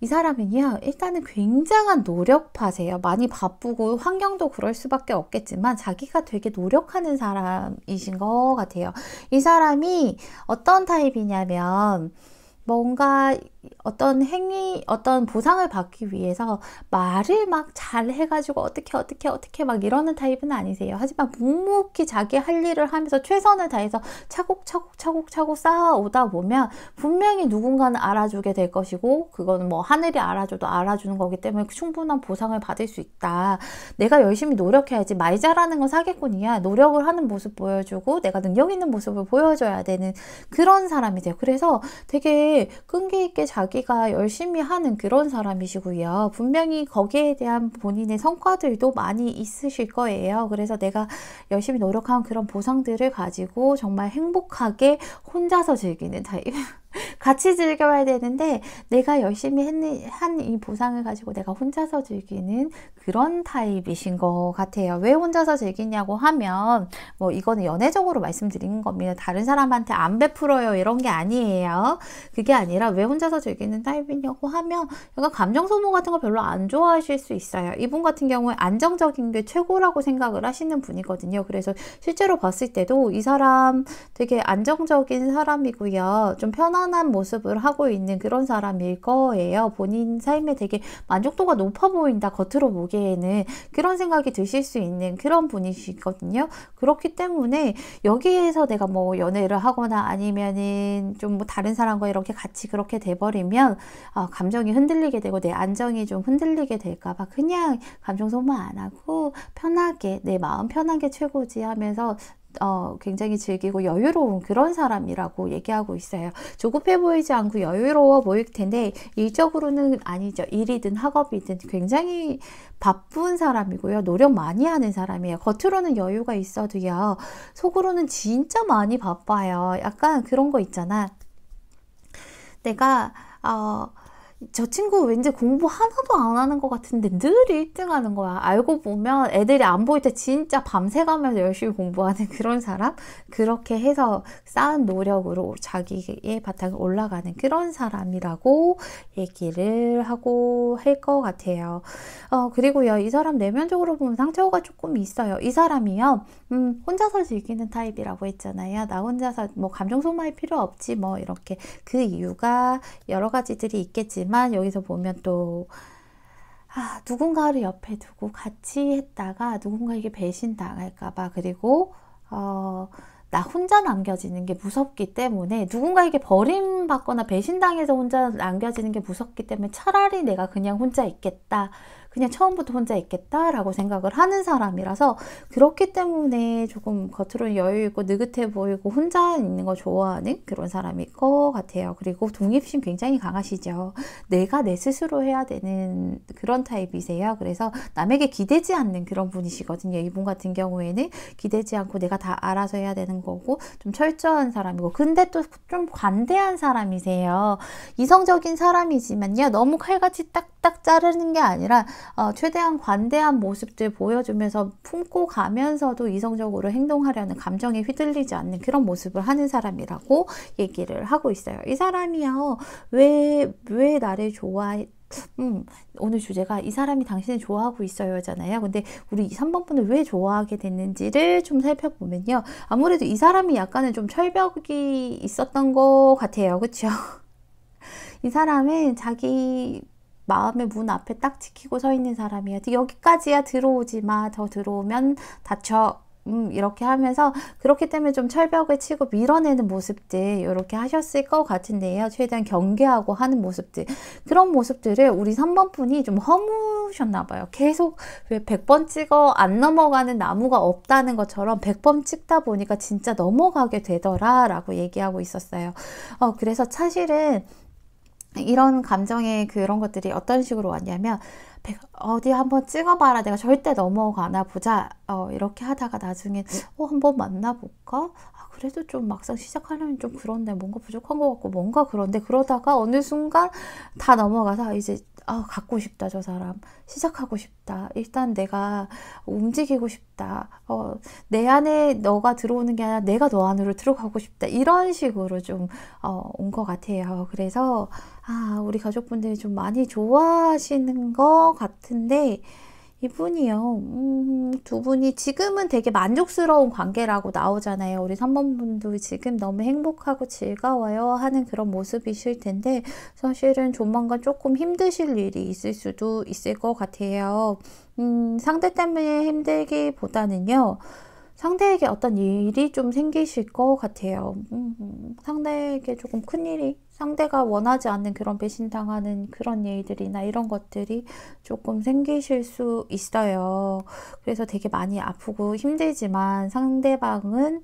이 사람은요, 일단은 굉장한 노력파세요. 많이 바쁘고 환경도 그럴 수밖에 없겠지만 자기가 되게 노력하는 사람이신 것 같아요. 이 사람이 어떤 타입이냐면 뭔가 어떤 행위, 어떤 보상을 받기 위해서 말을 막 잘 해가지고 어떻게 어떻게 어떻게 막 이러는 타입은 아니세요. 하지만 묵묵히 자기 할 일을 하면서 최선을 다해서 차곡차곡 차곡차곡 쌓아오다 보면 분명히 누군가는 알아주게 될 것이고 그거뭐 하늘이 알아줘도 알아주는 거기 때문에 충분한 보상을 받을 수 있다. 내가 열심히 노력해야지 말 잘하는 건 사기꾼이야. 노력을 하는 모습 보여주고 내가 능력 있는 모습을 보여줘야 되는 그런 사람이 돼요. 그래서 되게 끈기 있게 자기가 열심히 하는 그런 사람이시고요. 분명히 거기에 대한 본인의 성과들도 많이 있으실 거예요. 그래서 내가 열심히 노력한 그런 보상들을 가지고 정말 행복하게 혼자서 즐기는 타입. [laughs] 같이 즐겨야 되는데 내가 열심히 했는, 한 이 보상을 가지고 내가 혼자서 즐기는 그런 타입이신 것 같아요. 왜 혼자서 즐기냐고 하면 뭐 이거는 연애적으로 말씀드리는 겁니다. 다른 사람한테 안 베풀어요 이런 게 아니에요. 그게 아니라 왜 혼자서 즐기는 타입이냐고 하면 약간 감정 소모 같은 거 별로 안 좋아하실 수 있어요. 이분 같은 경우에 안정적인 게 최고라고 생각을 하시는 분이거든요. 그래서 실제로 봤을 때도 이 사람 되게 안정적인 사람이고요. 좀 편한 편안한 모습을 하고 있는 그런 사람일 거예요. 본인 삶에 되게 만족도가 높아 보인다. 겉으로 보기에는 그런 생각이 드실 수 있는 그런 분이시거든요. 그렇기 때문에 여기에서 내가 뭐 연애를 하거나 아니면은 좀 뭐 다른 사람과 이렇게 같이 그렇게 돼버리면 아, 감정이 흔들리게 되고 내 안정이 좀 흔들리게 될까봐 그냥 감정 소모 안 하고 편하게 내 마음 편한 게 최고지 하면서 어, 굉장히 즐기고 여유로운 그런 사람이라고 얘기하고 있어요. 조급해 보이지 않고 여유로워 보일 텐데 일적으로는 아니죠. 일이든 학업이든 굉장히 바쁜 사람이고요. 노력 많이 하는 사람이에요. 겉으로는 여유가 있어도요. 속으로는 진짜 많이 바빠요. 약간 그런 거 있잖아. 내가 어, 저 친구 왠지 공부 하나도 안 하는 것 같은데 늘 1등 하는 거야. 알고 보면 애들이 안 보일 때 진짜 밤새가면서 열심히 공부하는 [laughs] 그런 사람? 그렇게 해서 쌓은 노력으로 자기의 바닥에 올라가는 그런 사람이라고 얘기를 하고 할 것 같아요. 어, 그리고요, 이 사람 내면적으로 보면 상처가 조금 있어요. 이 사람이요, 음, 혼자서 즐기는 타입이라고 했잖아요. 나 혼자서 뭐 감정 소모할 필요 없지 뭐 이렇게 그 이유가 여러 가지들이 있겠지만 여기서 보면 또 아, 누군가를 옆에 두고 같이 했다가 누군가에게 배신당할까봐 그리고 어, 나 혼자 남겨지는 게 무섭기 때문에 누군가에게 버림받거나 배신당해서 혼자 남겨지는 게 무섭기 때문에 차라리 내가 그냥 혼자 있겠다 그냥 처음부터 혼자 있겠다라고 생각을 하는 사람이라서 그렇기 때문에 조금 겉으로는 여유있고 느긋해 보이고 혼자 있는 거 좋아하는 그런 사람일 것 같아요. 그리고 독립심 굉장히 강하시죠. 내가 내 스스로 해야 되는 그런 타입이세요. 그래서 남에게 기대지 않는 그런 분이시거든요. 이분 같은 경우에는 기대지 않고 내가 다 알아서 해야 되는 거고 좀 철저한 사람이고 근데 또 좀 관대한 사람이세요. 이성적인 사람이지만요. 너무 칼같이 딱딱 자르는 게 아니라 어, 최대한 관대한 모습들 보여주면서 품고 가면서도 이성적으로 행동하려는 감정에 휘둘리지 않는 그런 모습을 하는 사람이라고 얘기를 하고 있어요. 이 사람이요 왜 왜 나를 좋아해? 음, 오늘 주제가 이 사람이 당신을 좋아하고 있어요잖아요. 근데 우리 3번 분을 왜 좋아하게 됐는지를 좀 살펴보면요. 아무래도 이 사람이 약간은 좀 철벽이 있었던 것 같아요. 그쵸? [laughs] 이 사람은 자기 마음의 문 앞에 딱 지키고 서 있는 사람이야. 여기까지야 들어오지 마. 더 들어오면 다쳐. 음, 이렇게 하면서 그렇기 때문에 좀 철벽을 치고 밀어내는 모습들 이렇게 하셨을 것 같은데요. 최대한 경계하고 하는 모습들 그런 모습들을 우리 3번 분이 좀 허무셨나 봐요. 계속 왜 100번 찍어 안 넘어가는 나무가 없다는 것처럼 100번 찍다 보니까 진짜 넘어가게 되더라 라고 얘기하고 있었어요. 어, 그래서 사실은 이런 감정의 그런 것들이 어떤 식으로 왔냐면 어디 한번 찍어봐라 내가 절대 넘어가나 보자 어, 이렇게 하다가 나중에 어, 한번 만나볼까 그래도 좀 막상 시작하려면 좀 그런데 뭔가 부족한 것 같고 뭔가 그런데 그러다가 어느 순간 다 넘어가서 아, 이제 아 갖고 싶다 저 사람 시작하고 싶다 일단 내가 움직이고 싶다 어, 내 안에 너가 들어오는 게 아니라 내가 너 안으로 들어가고 싶다 이런 식으로 좀 온것 어, 같아요 그래서 아 우리 가족분들이 좀 많이 좋아하시는 것 같은데 이분이요. 음, 두 분이 지금은 되게 만족스러운 관계라고 나오잖아요. 우리 3번분도 지금 너무 행복하고 즐거워요 하는 그런 모습이실 텐데 사실은 조만간 조금 힘드실 일이 있을 수도 있을 것 같아요. 음, 상대 때문에 힘들기보다는요. 상대에게 어떤 일이 좀 생기실 것 같아요. 음, 음, 상대에게 조금 큰 일이, 상대가 원하지 않는 그런 배신당하는 그런 일들이나 이런 것들이 조금 생기실 수 있어요. 그래서 되게 많이 아프고 힘들지만 상대방은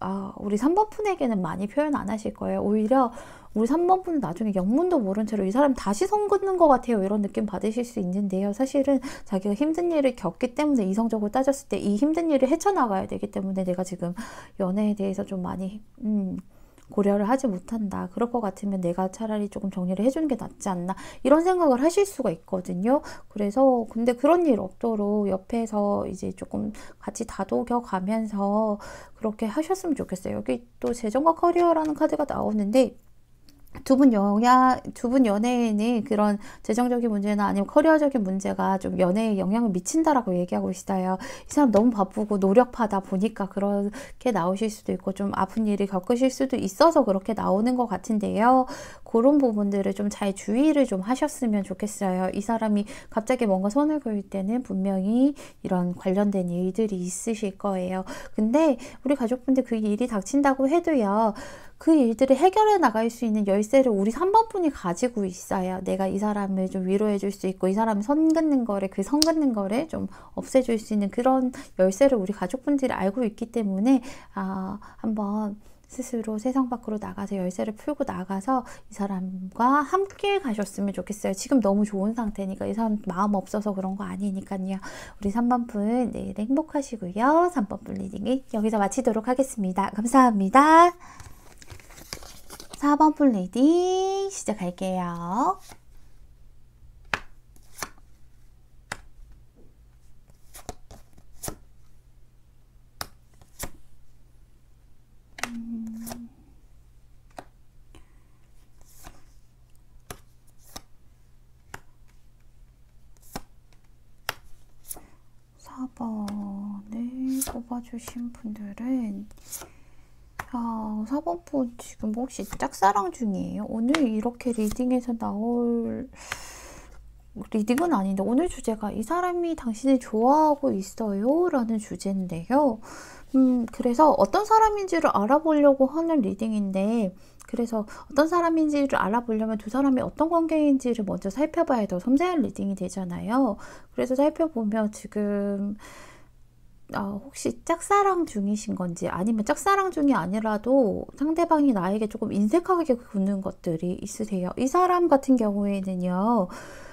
아, 우리 3번 분에게는 많이 표현 안 하실 거예요. 오히려 우리 3번 분은 나중에 영문도 모른 채로 이 사람 다시 선 긋는 것 같아요. 이런 느낌 받으실 수 있는데요. 사실은 자기가 힘든 일을 겪기 때문에 이성적으로 따졌을 때 이 힘든 일을 헤쳐나가야 되기 때문에 내가 지금 연애에 대해서 좀 많이 음, 고려를 하지 못한다. 그럴 것 같으면 내가 차라리 조금 정리를 해주는 게 낫지 않나. 이런 생각을 하실 수가 있거든요. 그래서, 근데 그런 일 없도록 옆에서 이제 조금 같이 다독여 가면서 그렇게 하셨으면 좋겠어요. 여기 또 재정과 커리어라는 카드가 나오는데, 두분연야두분연애에는 그런 재정적인 문제나 아니면 커리어적인 문제가 좀 연애에 영향을 미친다라고 얘기하고 있어요. 이 사람 너무 바쁘고 노력하다 보니까 그렇게 나오실 수도 있고 좀 아픈 일을 겪으실 수도 있어서 그렇게 나오는 것 같은데요. 그런 부분들을 좀 잘 주의를 좀 하셨으면 좋겠어요. 이 사람이 갑자기 뭔가 손을 그 때는 분명히 이런 관련된 일들이 있으실 거예요. 근데 우리 가족분들 그 일이 닥친다고 해도요. 그 일들을 해결해 나갈 수 있는 열쇠를 우리 3번분이 가지고 있어요. 내가 이 사람을 좀 위로해 줄 수 있고 이사람선 긋는 거를 그 선 긋는 거를 좀 없애 줄수 있는 그런 열쇠를 우리 가족분들이 알고 있기 때문에 아, 한번 스스로 세상 밖으로 나가서 열쇠를 풀고 나가서 이 사람과 함께 가셨으면 좋겠어요. 지금 너무 좋은 상태니까 이 사람 마음 없어서 그런 거 아니니까요. 우리 3번 분 내일 행복하시고요. 3번 분 리딩이 여기서 마치도록 하겠습니다. 감사합니다. 4번 분 리딩 시작할게요. 4번을 어, 뽑아주신 분들은 아, 4번 분 지금 혹시 짝사랑 중이에요? 오늘 이렇게 리딩에서 나올 리딩은 아닌데 오늘 주제가 이 사람이 당신을 좋아하고 있어요 라는 주제인데요. 음, 그래서 어떤 사람인지를 알아보려고 하는 리딩인데, 그래서 어떤 사람인지를 알아보려면 두 사람이 어떤 관계인지를 먼저 살펴봐야 더 섬세한 리딩이 되잖아요. 그래서 살펴보면 지금, 어, 혹시 짝사랑 중이신 건지 아니면 짝사랑 중이 아니라도 상대방이 나에게 조금 인색하게 구는 것들이 있으세요. 이 사람 같은 경우에는요.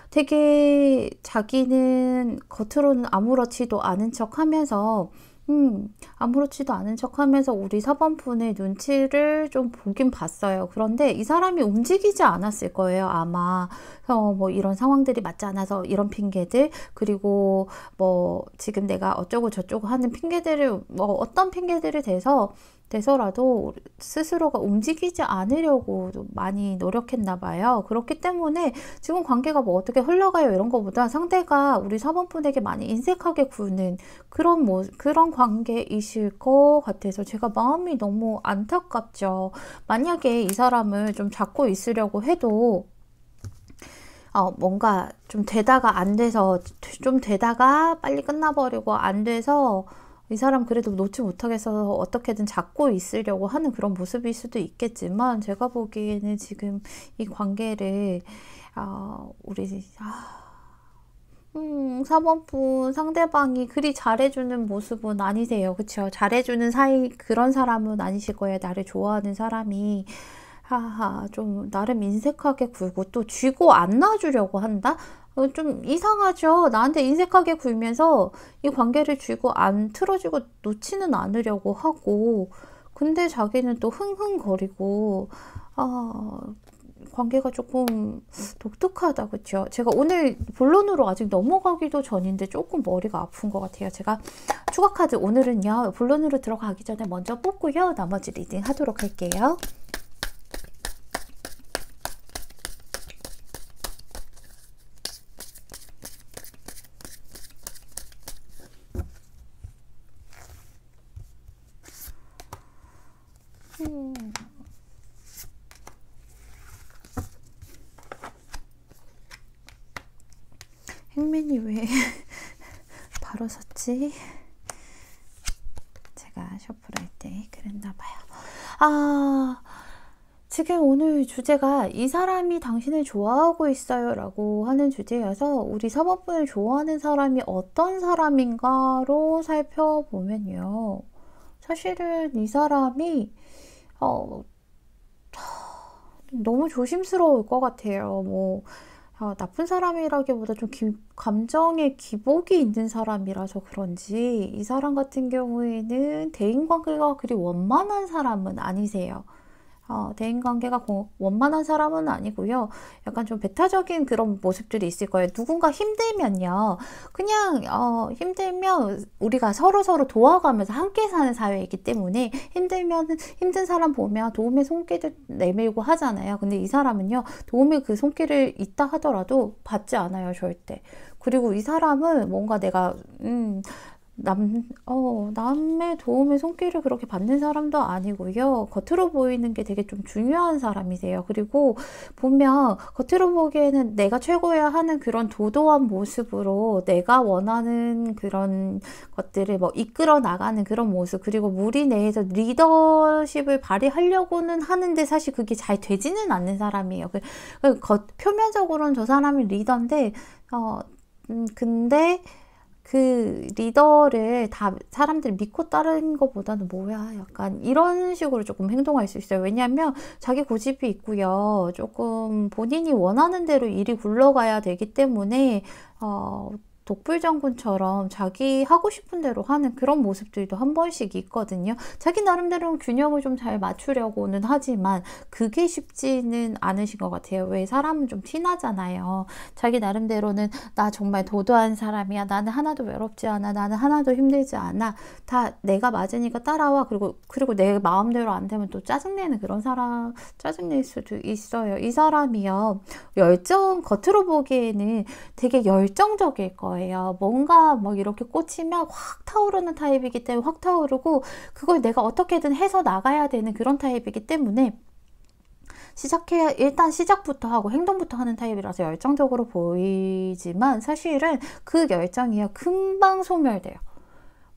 되게 자기는 겉으로는 아무렇지도 않은 척 하면서 음, 아무렇지도 않은 척 하면서 우리 4번 분의 눈치를 좀 보긴 봤어요. 그런데 이 사람이 움직이지 않았을 거예요, 아마. 어, 뭐 이런 상황들이 맞지 않아서 이런 핑계들, 그리고 뭐 지금 내가 어쩌고 저쩌고 하는 핑계들을, 뭐 어떤 핑계들을 대서 돼서라도 스스로가 움직이지 않으려고 많이 노력했나 봐요. 그렇기 때문에 지금 관계가 뭐 어떻게 흘러가요 이런 거보다 상대가 우리 4번분에게 많이 인색하게 구는 그런 뭐 그런 관계이실 것 같아서 제가 마음이 너무 안타깝죠. 만약에 이 사람을 좀 잡고 있으려고 해도 어, 뭔가 좀 되다가 안 돼서 좀 되다가 빨리 끝나버리고 안 돼서 이 사람 그래도 놓지 못하겠어서 어떻게든 잡고 있으려고 하는 그런 모습일 수도 있겠지만 제가 보기에는 지금 이 관계를 아 우리 아 음, 3번분 상대방이 그리 잘해주는 모습은 아니세요. 그쵸? 잘해주는 사이, 그런 사람은 아니실 거예요. 나를 좋아하는 사람이. 하하, 좀, 나를민색하게 굴고 또 쥐고 안 놔주려고 한다? 어, 좀 이상하죠. 나한테 인색하게 굴면서 이 관계를 쥐고 안 틀어지고 놓지는 않으려고 하고, 근데 자기는 또 흥흥거리고, 아, 관계가 조금 독특하다, 그쵸? 제가 오늘 본론으로 아직 넘어가기도 전인데 조금 머리가 아픈 것 같아요. 제가 추가 카드 오늘은요, 본론으로 들어가기 전에 먼저 뽑고요, 나머지 리딩 하도록 할게요. 제가 셔플할 때 그랬나봐요. 아 지금 오늘 주제가 이 사람이 당신을 좋아하고 있어요 라고 하는 주제여서 우리 사법분을 좋아하는 사람이 어떤 사람인가로 살펴보면요. 사실은 이 사람이 어, 너무 조심스러울 것 같아요. 뭐 어, 나쁜 사람이라기보다 좀 기, 감정의 기복이 있는 사람이라서 그런지 이 사람 같은 경우에는 대인관계가 그리 원만한 사람은 아니세요. 어, 대인관계가 고, 원만한 사람은 아니고요. 약간 좀 배타적인 그런 모습들이 있을 거예요. 누군가 힘들면요. 그냥 어, 힘들면 우리가 서로 서로 도와가면서 함께 사는 사회이기 때문에 힘들면 힘든 사람 보면 도움의 손길을 내밀고 하잖아요. 근데 이 사람은요. 도움의 그 손길을 있다 하더라도 받지 않아요. 절대. 그리고 이 사람은 뭔가 내가 음 남, 어, 남의 도움의 손길을 그렇게 받는 사람도 아니고요. 겉으로 보이는 게 되게 좀 중요한 사람이세요. 그리고 보면 겉으로 보기에는 내가 최고야 하는 그런 도도한 모습으로 내가 원하는 그런 것들을 뭐 이끌어 나가는 그런 모습, 그리고 무리 내에서 리더십을 발휘하려고는 하는데 사실 그게 잘 되지는 않는 사람이에요. 그, 그 겉, 표면적으로는 저 사람이 리더인데, 어, 음, 근데, 그 리더를 다 사람들이 믿고 따르는 것보다는 뭐야 약간 이런 식으로 조금 행동할 수 있어요 왜냐하면 자기 고집이 있고요 조금 본인이 원하는 대로 일이 굴러가야 되기 때문에 어, 독불장군처럼 자기 하고 싶은 대로 하는 그런 모습들도 한 번씩 있거든요. 자기 나름대로 는 균형을 좀 잘 맞추려고는 하지만 그게 쉽지는 않으신 것 같아요. 왜 사람은 좀 티나잖아요. 자기 나름대로는 나 정말 도도한 사람이야. 나는 하나도 외롭지 않아. 나는 하나도 힘들지 않아. 다 내가 맞으니까 따라와. 그리고 그리고 내 마음대로 안 되면 또 짜증내는 그런 사람 짜증낼 수도 있어요. 이 사람이요 열정 겉으로 보기에는 되게 열정적일 거예요. 거예요. 뭔가 막 이렇게 꽂히면 확 타오르는 타입이기 때문에 확 타오르고 그걸 내가 어떻게든 해서 나가야 되는 그런 타입이기 때문에 시작해 일단 시작부터 하고 행동부터 하는 타입이라서 열정적으로 보이지만 사실은 그 열정이요 금방 소멸돼요.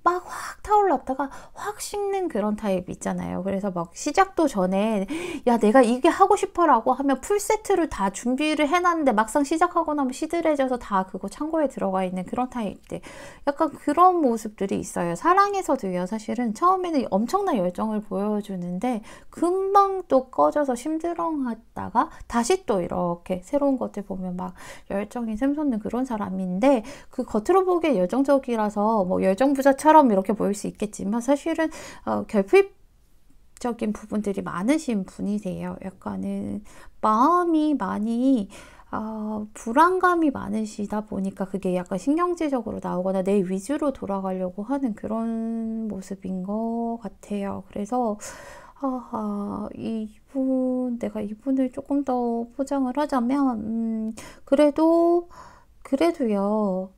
막확 타올랐다가 확 식는 그런 타입 있잖아요. 그래서 막 시작도 전에 야 내가 이게 하고 싶어라고 하면 풀세트를 다 준비를 해놨는데 막상 시작하고 나면 시들해져서 다 그거 창고에 들어가 있는 그런 타입들 약간 그런 모습들이 있어요. 사랑에서도요 사실은 처음에는 엄청난 열정을 보여주는데 금방 또 꺼져서 심드렁하다가 다시 또 이렇게 새로운 것들 보면 막 열정이 샘솟는 그런 사람인데 그 겉으로 보기에 열정적이라서 뭐 열정부자처럼 처럼 이렇게 보일 수 있겠지만 사실은 어, 결핍적인 부분들이 많으신 분이세요. 약간은 마음이 많이 어, 불안감이 많으시다 보니까 그게 약간 신경질적으로 나오거나 내 위주로 돌아가려고 하는 그런 모습인 것 같아요. 그래서 아하, 이분, 내가 이분을 조금 더 포장을 하자면, 음, 그래도, 그래도요,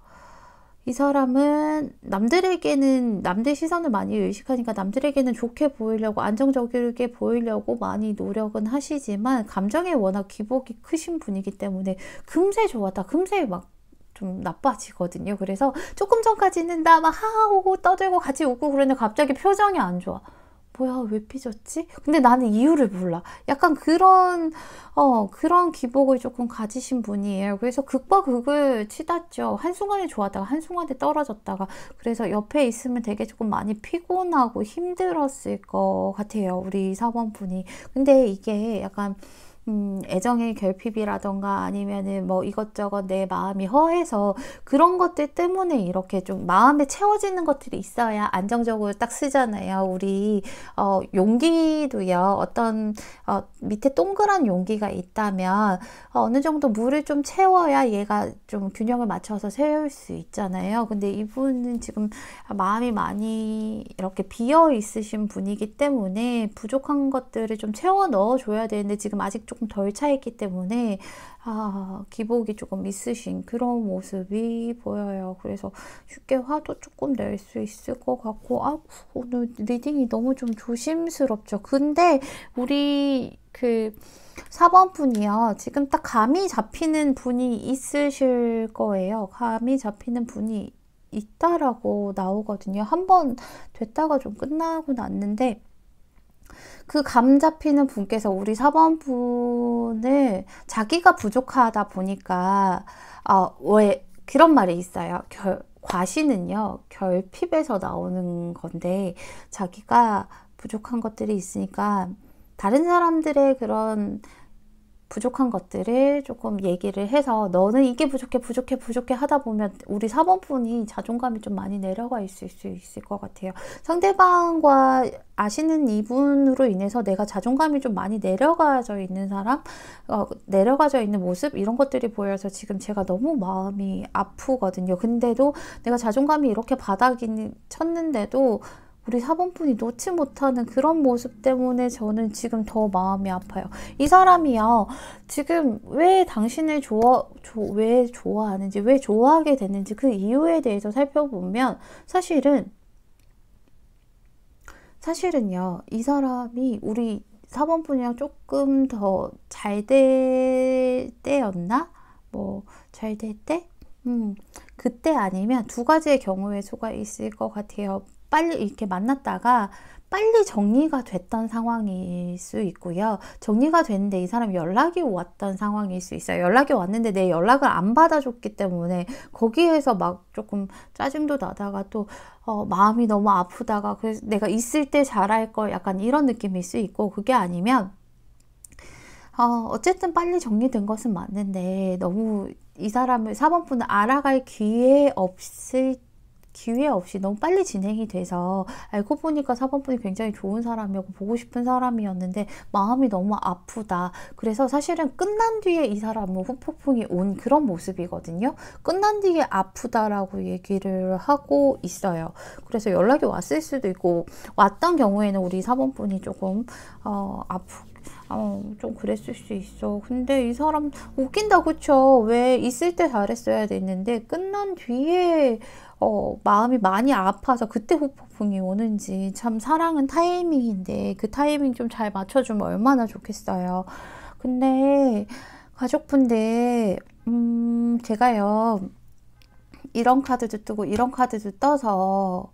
이 사람은 남들에게는 남들 시선을 많이 의식하니까 남들에게는 좋게 보이려고 안정적이게 보이려고 많이 노력은 하시지만 감정에 워낙 기복이 크신 분이기 때문에 금세 좋았다 금세 막 좀 나빠지거든요. 그래서 조금 전까지는 나 막하하 오고 떠들고 같이 웃고 그러는데 갑자기 표정이 안 좋아. 뭐야 왜 삐졌지? 근데 나는 이유를 몰라. 약간 그런 어 그런 기복을 조금 가지신 분이에요. 그래서 극과 극을 치닫죠. 한순간에 좋았다가 한순간에 떨어졌다가 그래서 옆에 있으면 되게 조금 많이 피곤하고 힘들었을 것 같아요. 우리 사원분이. 근데 이게 약간 음, 애정의 결핍이라던가 아니면은 뭐 이것저것 내 마음이 허해서 그런 것들 때문에 이렇게 좀 마음에 채워지는 것들이 있어야 안정적으로 딱 쓰잖아요. 우리 어, 용기도요. 어떤 어, 밑에 동그란 용기가 있다면 어, 느 정도 물을 좀 채워야 얘가 좀 균형을 맞춰서 세울 수 있잖아요. 근데 이분은 지금 마음이 많이 이렇게 비어 있으신 분이기 때문에 부족한 것들을 좀 채워 넣어 줘야 되는데 지금 아직 좀 조금 덜 차있기 때문에 아, 기복이 조금 있으신 그런 모습이 보여요. 그래서 쉽게 화도 조금 낼 수 있을 것 같고 아, 오늘 리딩이 너무 좀 조심스럽죠. 근데 우리 그 4번 분이요. 지금 딱 감이 잡히는 분이 있으실 거예요. 감이 잡히는 분이 있다라고 나오거든요. 한 번 됐다가 좀 끝나고 났는데 그감 잡히는 분께서 우리 4번 분을 자기가 부족하다 보니까 어, 왜 그런 말이 있어요. 결, 과시는요 결핍에서 나오는 건데 자기가 부족한 것들이 있으니까 다른 사람들의 그런 부족한 것들을 조금 얘기를 해서 너는 이게 부족해 부족해 부족해 하다 보면 우리 사번분이 자존감이 좀 많이 내려가 있을 수 있을 것 같아요. 상대방과 아시는 이분으로 인해서 내가 자존감이 좀 많이 내려가져 있는 사람 어, 내려가져 있는 모습 이런 것들이 보여서 지금 제가 너무 마음이 아프거든요. 근데도 내가 자존감이 이렇게 바닥이 쳤는데도 우리 사범분이 놓지 못하는 그런 모습 때문에 저는 지금 더 마음이 아파요. 이 사람이요. 지금 왜 당신을 좋아, 조, 왜 좋아하는지, 왜 좋아하게 됐는지 그 이유에 대해서 살펴보면 사실은, 사실은요. 이 사람이 우리 사범분이랑 조금 더 잘될 때였나? 뭐, 잘될 때? 음, 그때 아니면 두 가지의 경우에 소가 있을 것 같아요. 빨리 이렇게 만났다가 빨리 정리가 됐던 상황일 수 있고요. 정리가 됐는데 이사람 연락이 왔던 상황일 수 있어요. 연락이 왔는데 내 연락을 안 받아줬기 때문에 거기에서 막 조금 짜증도 나다가 또 어, 마음이 너무 아프다가 그래서 내가 있을 때 잘할 걸 약간 이런 느낌일 수 있고 그게 아니면 어, 어쨌든 빨리 정리된 것은 맞는데 너무 이 사람을 4번 분을 알아갈 기회 없을 때 기회 없이 너무 빨리 진행이 돼서 알고 보니까 4번분이 굉장히 좋은 사람이었고 보고 싶은 사람이었는데 마음이 너무 아프다. 그래서 사실은 끝난 뒤에 이 사람은 후폭풍이 온 그런 모습이거든요. 끝난 뒤에 아프다라고 얘기를 하고 있어요. 그래서 연락이 왔을 수도 있고 왔던 경우에는 우리 4번분이 조금 어, 아프고 어, 좀 그랬을 수 있어. 근데 이 사람 웃긴다 그쵸? 왜 있을 때 잘했어야 됐는데 끝난 뒤에 어, 마음이 많이 아파서 그때 후폭풍이 오는지 참 사랑은 타이밍인데 그 타이밍 좀 잘 맞춰주면 얼마나 좋겠어요. 근데 가족분들 음, 제가요 이런 카드도 뜨고 이런 카드도 떠서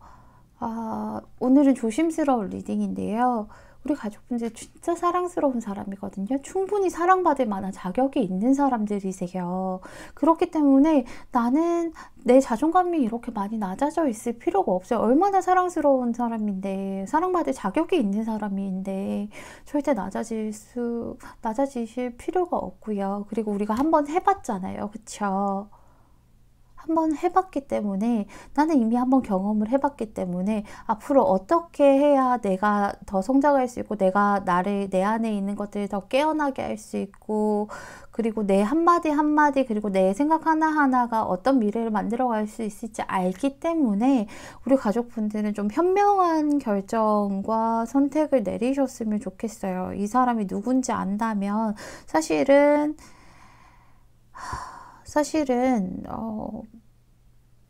아, 오늘은 조심스러운 리딩인데요. 우리 가족분들 진짜 사랑스러운 사람이거든요. 충분히 사랑받을 만한 자격이 있는 사람들이세요. 그렇기 때문에 나는 내 자존감이 이렇게 많이 낮아져 있을 필요가 없어요. 얼마나 사랑스러운 사람인데, 사랑받을 자격이 있는 사람인데, 절대 낮아질 수, 낮아지실 필요가 없고요. 그리고 우리가 한번 해봤잖아요. 그쵸? 한번 해봤기 때문에 나는 이미 한번 경험을 해봤기 때문에 앞으로 어떻게 해야 내가 더 성장할 수 있고 내가 나를 내 안에 있는 것들을 더 깨어나게 할 수 있고 그리고 내 한마디 한마디 그리고 내 생각 하나하나가 어떤 미래를 만들어 갈 수 있을지 알기 때문에 우리 가족분들은 좀 현명한 결정과 선택을 내리셨으면 좋겠어요. 이 사람이 누군지 안다면 사실은 사실은 어,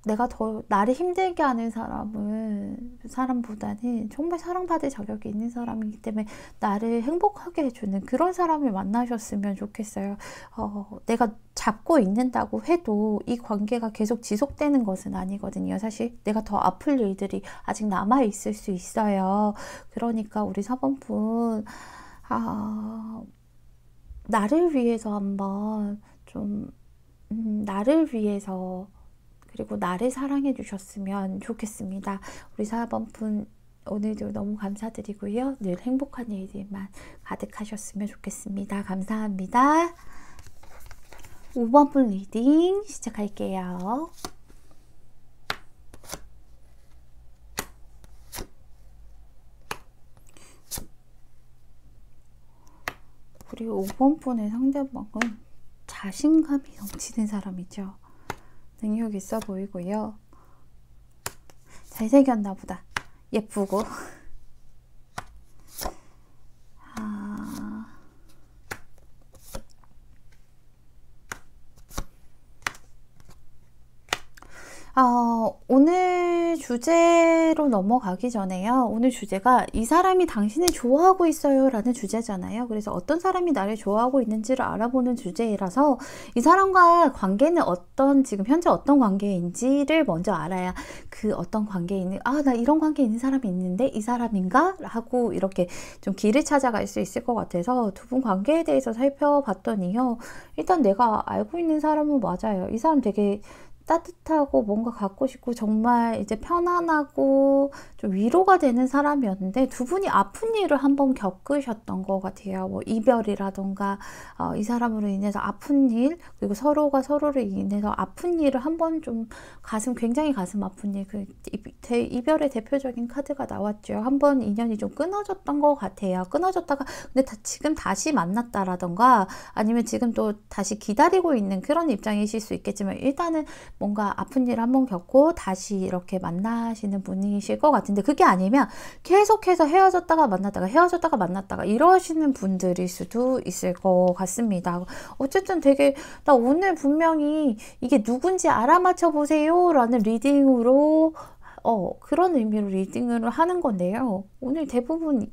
내가 더 나를 힘들게 하는 사람은 사람보다는 정말 사랑받을 자격이 있는 사람이기 때문에 나를 행복하게 해주는 그런 사람을 만나셨으면 좋겠어요. 어, 내가 잡고 있는다고 해도 이 관계가 계속 지속되는 것은 아니거든요. 사실 내가 더 아플 일들이 아직 남아 있을 수 있어요. 그러니까 우리 4번 분, 아, 나를 위해서 한번 좀 음, 나를 위해서 그리고 나를 사랑해 주셨으면 좋겠습니다. 우리 4번분 오늘도 너무 감사드리고요. 늘 행복한 일들만 가득하셨으면 좋겠습니다. 감사합니다. 5번 분 리딩 시작할게요. 그리고 5번 분의 상대방은 자신감이 넘치는 사람이죠. 능력 있어 보이고요. 잘생겼나 보다. 예쁘고 주제로 넘어가기 전에요. 오늘 주제가 이 사람이 당신을 좋아하고 있어요 라는 주제잖아요. 그래서 어떤 사람이 나를 좋아하고 있는지를 알아보는 주제라서이 사람과 관계는 어떤, 지금 현재 어떤 관계인지를 먼저 알아야 그 어떤 관계에 있는, 아, 나 이런 관계에 있는 사람이 있는데 이 사람인가? 라고 이렇게 좀 길을 찾아갈 수 있을 것 같아서 두 분 관계에 대해서 살펴봤더니요. 일단 내가 알고 있는 사람은 맞아요. 이 사람 되게 따뜻하고 뭔가 갖고 싶고 정말 이제 편안하고 좀 위로가 되는 사람이었는데 두 분이 아픈 일을 한번 겪으셨던 것 같아요. 뭐 이별이라던가 어, 이 사람으로 인해서 아픈 일 그리고 서로가 서로를 인해서 아픈 일을 한번 좀 가슴 굉장히 가슴 아픈 일그 이별의 대표적인 카드가 나왔죠. 한번 인연이 좀 끊어졌던 것 같아요. 끊어졌다가 근데 다, 지금 다시 만났다라던가 아니면 지금 또 다시 기다리고 있는 그런 입장이실 수 있겠지만 일단은 뭔가 아픈 일을 한번 겪고 다시 이렇게 만나시는 분이실 것 같은데 그게 아니면 계속해서 헤어졌다가 만났다가 헤어졌다가 만났다가 이러시는 분들일 수도 있을 것 같습니다. 어쨌든 되게 나 오늘 분명히 이게 누군지 알아맞혀 보세요 라는 리딩으로 어, 그런 의미로 리딩을 하는 건데요. 오늘 대부분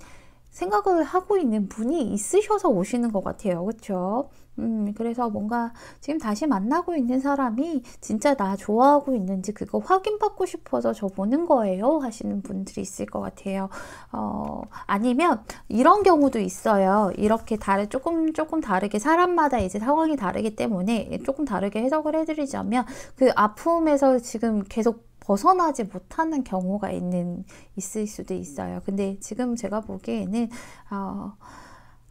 생각을 하고 있는 분이 있으셔서 오시는 것 같아요. 그렇 음, 그래서 뭔가 지금 다시 만나고 있는 사람이 진짜 나 좋아하고 있는지 그거 확인받고 싶어서 저 보는 거예요 하시는 분들이 있을 것 같아요. 어, 아니면 이런 경우도 있어요. 이렇게 다른 조금 조금 다르게 사람마다 이제 상황이 다르기 때문에 조금 다르게 해석을 해드리자면 그 아픔에서 지금 계속 벗어나지 못하는 경우가 있는 있을 수도 있어요. 근데 지금 제가 보기에는 어,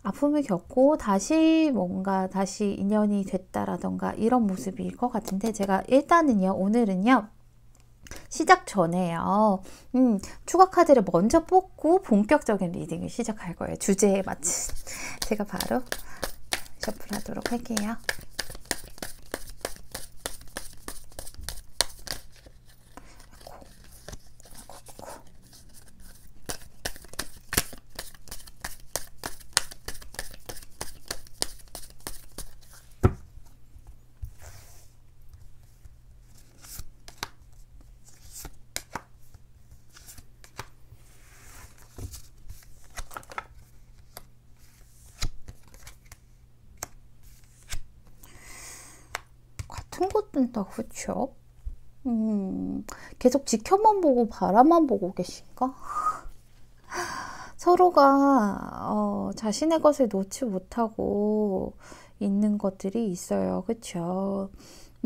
아픔을 겪고 다시 뭔가 다시 인연이 됐다라던가 이런 모습일 것 같은데 제가 일단은요 오늘은요 시작 전에요. 음, 추가 카드를 먼저 뽑고 본격적인 리딩을 시작할 거예요. 주제에 맞춘 제가 바로 셔플하도록 할게요. 계속 지켜만 보고 바라만 보고 계신가? 서로가 어, 자신의 것을 놓지 못하고 있는 것들이 있어요. 그렇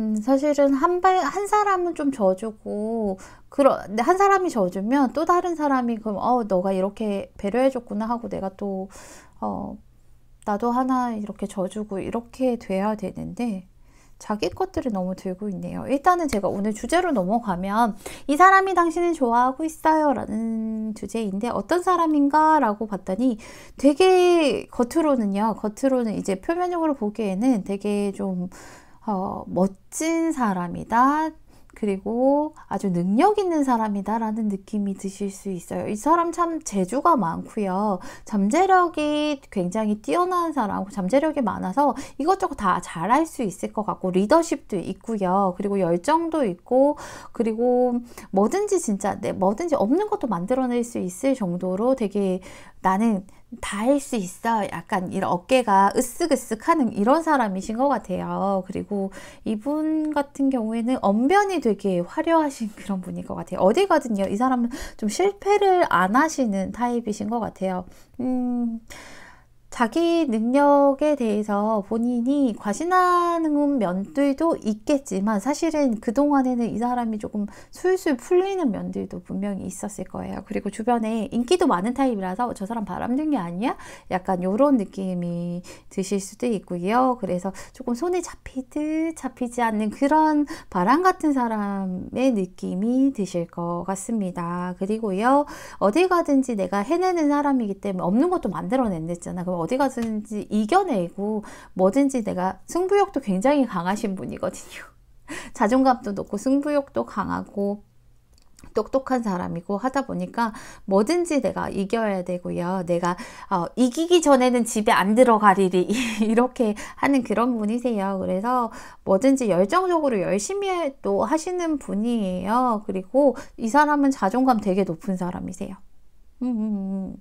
음, 사실은 한 발, 한 사람은 좀 져주고, 그런, 한 사람이 져주면 또 다른 사람이 그럼, 어, 너가 이렇게 배려해줬구나 하고 내가 또, 어, 나도 하나 이렇게 져주고, 이렇게 돼야 되는데, 자기 것들이 너무 들고 있네요. 일단은 제가 오늘 주제로 넘어가면 이 사람이 당신을 좋아하고 있어요 라는 주제인데 어떤 사람인가 라고 봤더니 되게 겉으로는요. 겉으로는 이제 표면적으로 보기에는 되게 좀 어, 멋진 사람이다. 그리고 아주 능력 있는 사람이다라는 느낌이 드실 수 있어요. 이 사람 참 재주가 많고요. 잠재력이 굉장히 뛰어난 사람, 잠재력이 많아서 이것저것 다 잘할 수 있을 것 같고 리더십도 있고요. 그리고 열정도 있고 그리고 뭐든지 진짜 뭐든지 없는 것도 만들어낼 수 있을 정도로 되게 나는 다할 수 있어. 약간 이런 어깨가 으쓱으쓱하는 이런 사람이신 것 같아요. 그리고 이분 같은 경우에는 언변이 되게 화려하신 [laughs] 그런 분인 것 같아요. 어디 가든요. 이 사람은 좀 실패를 안 하시는 타입이신 것 같아요. 음... 자기 능력에 대해서 본인이 과신하는 면들도 있겠지만 사실은 그동안에는 이 사람이 조금 술술 풀리는 면들도 분명히 있었을 거예요. 그리고 주변에 인기도 많은 타입이라서 저 사람 바람둥이 아니야? 약간 이런 느낌이 드실 수도 있고요. 그래서 조금 손에 잡히듯 잡히지 않는 그런 바람 같은 사람의 느낌이 드실 것 같습니다. 그리고요. 어디 가든지 내가 해내는 사람이기 때문에 없는 것도 만들어낸댔잖아. 그럼 어디 가든지 이겨내고 뭐든지 내가 승부욕도 굉장히 강하신 분이거든요. [laughs] 자존감도 높고 승부욕도 강하고 똑똑한 사람이고 하다 보니까 뭐든지 내가 이겨야 되고요. 내가 어, 이기기 전에는 집에 안 들어가리리 [laughs] 이렇게 하는 그런 분이세요. 그래서 뭐든지 열정적으로 열심히 또 하시는 분이에요. 그리고 이 사람은 자존감 되게 높은 사람이세요. 음, 음, 음. 음.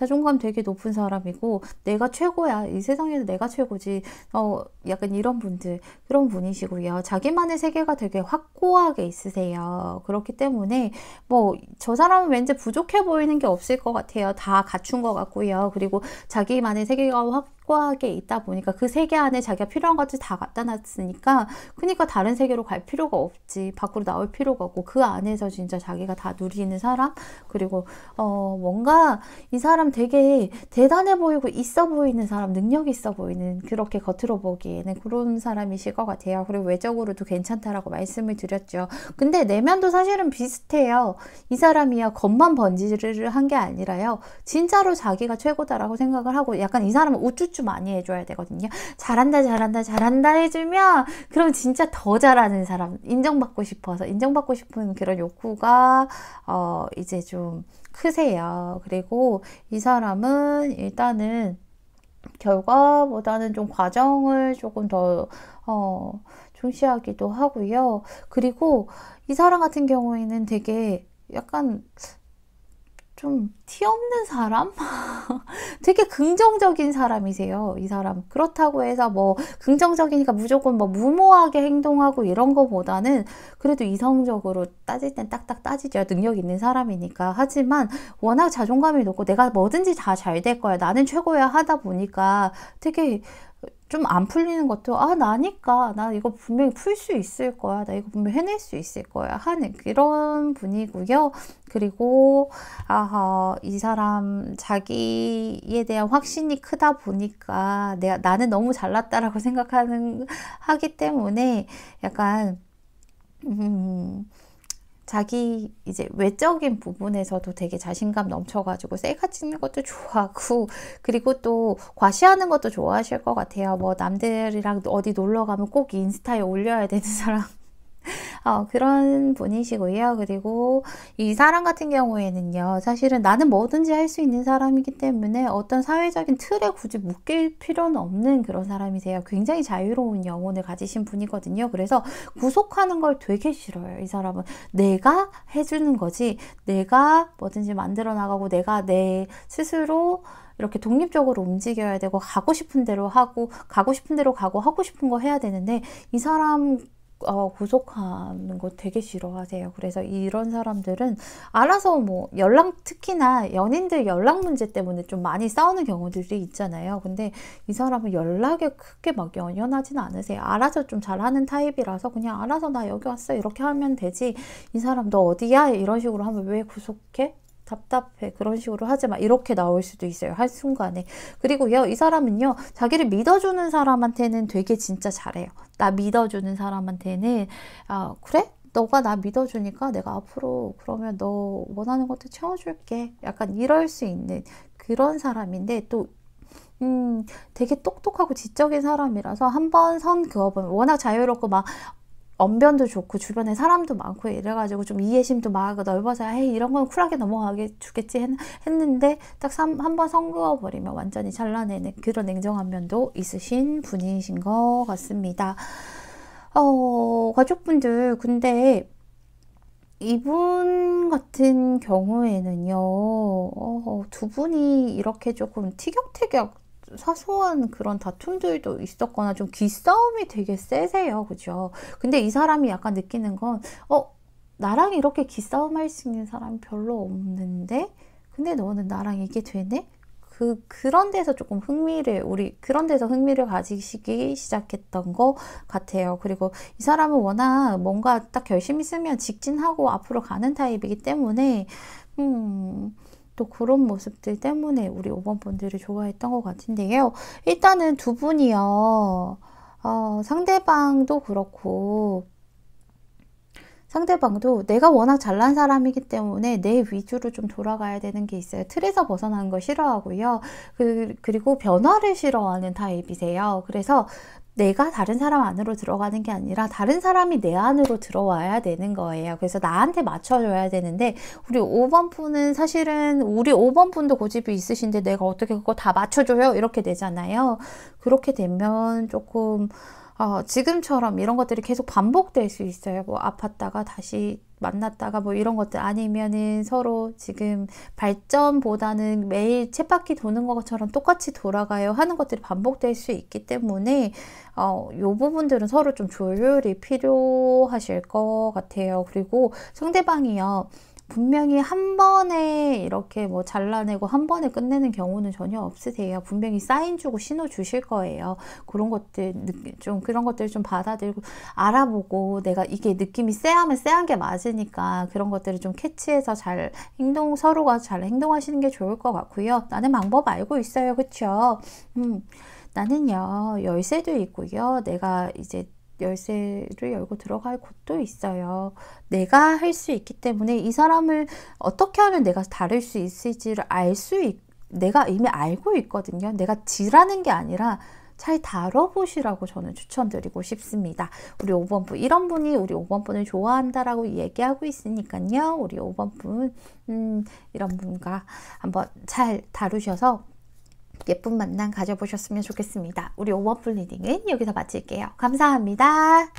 자존감 되게 높은 사람이고 내가 최고야 이 세상에서 내가 최고지 어 약간 이런 분들 그런 분이시고요 자기만의 세계가 되게 확고하게 있으세요 그렇기 때문에 뭐 저 사람은 왠지 부족해 보이는 게 없을 것 같아요 다 갖춘 것 같고요 그리고 자기만의 세계가 확 확고하게 있다 보니까 그 세계 안에 자기가 필요한 것들 다 갖다 놨으니까 그러니까 다른 세계로 갈 필요가 없지 밖으로 나올 필요가 없고 그 안에서 진짜 자기가 다 누리는 사람 그리고 어 뭔가 이 사람 되게 대단해 보이고 있어 보이는 사람 능력 있어 보이는 그렇게 겉으로 보기에는 그런 사람이실 것 같아요 그리고 외적으로도 괜찮다라고 말씀을 드렸죠 근데 내면도 사실은 비슷해요 이 사람이야 겉만 번지를 한게 아니라요 진짜로 자기가 최고다라고 생각을 하고 약간 이 사람은 우쭈쭈 폭주 많이 해줘야 되거든요. 잘한다, 잘한다, 잘한다 해주면 그럼 진짜 더 잘하는 사람, 인정받고 싶어서, 인정받고 싶은 그런 욕구가, 어, 이제 좀 크세요. 그리고 이 사람은 일단은 결과보다는 좀 과정을 조금 더, 어, 중시하기도 하고요. 그리고 이 사람 같은 경우에는 되게 약간 좀 티없는 사람? [laughs] 되게 긍정적인 사람이세요, 이 사람. 그렇다고 해서 뭐 긍정적이니까 무조건 뭐 무모하게 행동하고 이런 거보다는 그래도 이성적으로 따질 땐 딱딱 따지죠. 능력 있는 사람이니까. 하지만 워낙 자존감이 높고 내가 뭐든지 다 잘 될 거야. 나는 최고야 하다 보니까 되게 좀안 풀리는 것도 아 나니까 나 이거 분명히 풀 수 있을 거야 나 이거 분명히 해낼 수 있을 거야 하는 그런 분이고요 그리고 아하 이 사람 자기에 대한 확신이 크다 보니까 내가 나는 너무 잘났다라고 [laughs] 생각하는 하기 때문에 약간 음 자기 이제 외적인 부분에서도 되게 자신감 넘쳐가지고 셀카 찍는 것도 좋아하고 그리고 또 과시하는 것도 좋아하실 것 같아요. 뭐 남들이랑 어디 놀러 가면 꼭 인스타에 올려야 되는 사람 [laughs] 어, 그런 분이시고요. 그리고 이 사람 같은 경우에는요. 사실은 나는 뭐든지 할 수 있는 사람이기 때문에 어떤 사회적인 틀에 굳이 묶일 필요는 없는 그런 사람이세요. 굉장히 자유로운 영혼을 가지신 분이거든요. 그래서 구속하는 걸 되게 싫어요. 이 사람은 내가 해주는 거지 내가 뭐든지 만들어 나가고 내가 내 스스로 이렇게 독립적으로 움직여야 되고 가고 싶은 대로 하고 가고 싶은 대로 가고 하고 싶은 거 해야 되는데 이 사람 어, 구속하는 거 되게 싫어하세요. 그래서 이런 사람들은 알아서 뭐 연락 특히나 연인들 연락 문제 때문에 좀 많이 싸우는 경우들이 있잖아요. 근데 이 사람은 연락에 크게 막 연연하진 않으세요. 알아서 좀 잘하는 타입이라서 그냥 알아서 나 여기 왔어 이렇게 하면 되지. 이 사람 너 어디야? 이런 식으로 하면 왜 구속해? 답답해 그런 식으로 하지 마 이렇게 나올 수도 있어요 할 순간에 그리고요 이 사람은요 자기를 믿어주는 사람한테는 되게 진짜 잘해요 나 믿어주는 사람한테는 아 그래 너가 나 믿어주니까 내가 앞으로 그러면 너 원하는 것도 채워줄게 약간 이럴 수 있는 그런 사람인데 또 음, 되게 똑똑하고 지적인 사람이라서 한 번 선 그어보면 워낙 자유롭고 막 언변도 좋고 주변에 사람도 많고 이래가지고 좀 이해심도 막 넓어서 에이 이런 건 쿨하게 넘어가게 주겠지 했, 는데딱 한번 선그어 버리면 완전히 잘라내는 그런 냉정한 면도 있으신 분이신 것 같습니다. 어, 가족분들 근데 이분 같은 경우에는요 어, 두 분이 이렇게 조금 티격태격 사소한 그런 다툼들도 있었거나 좀 기싸움이 되게 세세요. 그죠? 근데 이 사람이 약간 느끼는 건, 어, 나랑 이렇게 기싸움 할 수 있는 사람 별로 없는데? 근데 너는 나랑 이게 되네? 그, 그런 데서 조금 흥미를, 우리, 그런 데서 흥미를 가지시기 시작했던 것 같아요. 그리고 이 사람은 워낙 뭔가 딱 결심 있으면 직진하고 앞으로 가는 타입이기 때문에, 음, 또 그런 모습들 때문에 우리 5번 분들을 좋아했던 것 같은데요. 일단은 두 분이요. 어, 상대방도 그렇고 상대방도 내가 워낙 잘난 사람이기 때문에 내 위주로 좀 돌아가야 되는 게 있어요. 틀에서 벗어나는 걸 싫어하고요. 그, 리고 변화를 싫어하는 타입이세요. 그래서 내가 다른 사람 안으로 들어가는 게 아니라 다른 사람이 내 안으로 들어와야 되는 거예요. 그래서 나한테 맞춰줘야 되는데 우리 5번 분은 사실은 우리 5번 분도 고집이 있으신데 내가 어떻게 그거 다 맞춰줘요? 이렇게 되잖아요. 그렇게 되면 조금 어, 지금처럼 이런 것들이 계속 반복될 수 있어요. 뭐 아팠다가 다시 만났다가 뭐 이런 것들 아니면은 서로 지금 발전보다는 매일 쳇바퀴 도는 것처럼 똑같이 돌아가요 하는 것들이 반복될 수 있기 때문에 어, 요 부분들은 서로 좀 조율이 필요하실 것 같아요. 그리고 상대방이요. 분명히 한 번에 이렇게 뭐 잘라내고 한 번에 끝내는 경우는 전혀 없으세요. 분명히 사인 주고 신호 주실 거예요. 그런 것들 좀 그런 것들 좀 받아들고 알아보고 내가 이게 느낌이 쎄하면 쎄한 게 맞으니까 그런 것들을 좀 캐치해서 잘 행동 서로가 잘 행동하시는 게 좋을 것 같고요. 나는 방법 알고 있어요. 그렇 음. 나는요, 열쇠도 있고요. 내가 이제 열쇠를 열고 들어갈 곳도 있어요. 내가 할 수 있기 때문에 이 사람을 어떻게 하면 내가 다룰 수 있을지를 알 수 있, 내가 이미 알고 있거든요. 내가 지라는 게 아니라 잘 다뤄보시라고 저는 추천드리고 싶습니다. 우리 5번 분, 이런 분이 우리 5번 분을 좋아한다라고 얘기하고 있으니까요. 우리 5번 분, 음, 이런 분과 한번 잘 다루셔서 예쁜 만남 가져보셨으면 좋겠습니다. 우리 오버풀 리딩은 여기서 마칠게요. 감사합니다.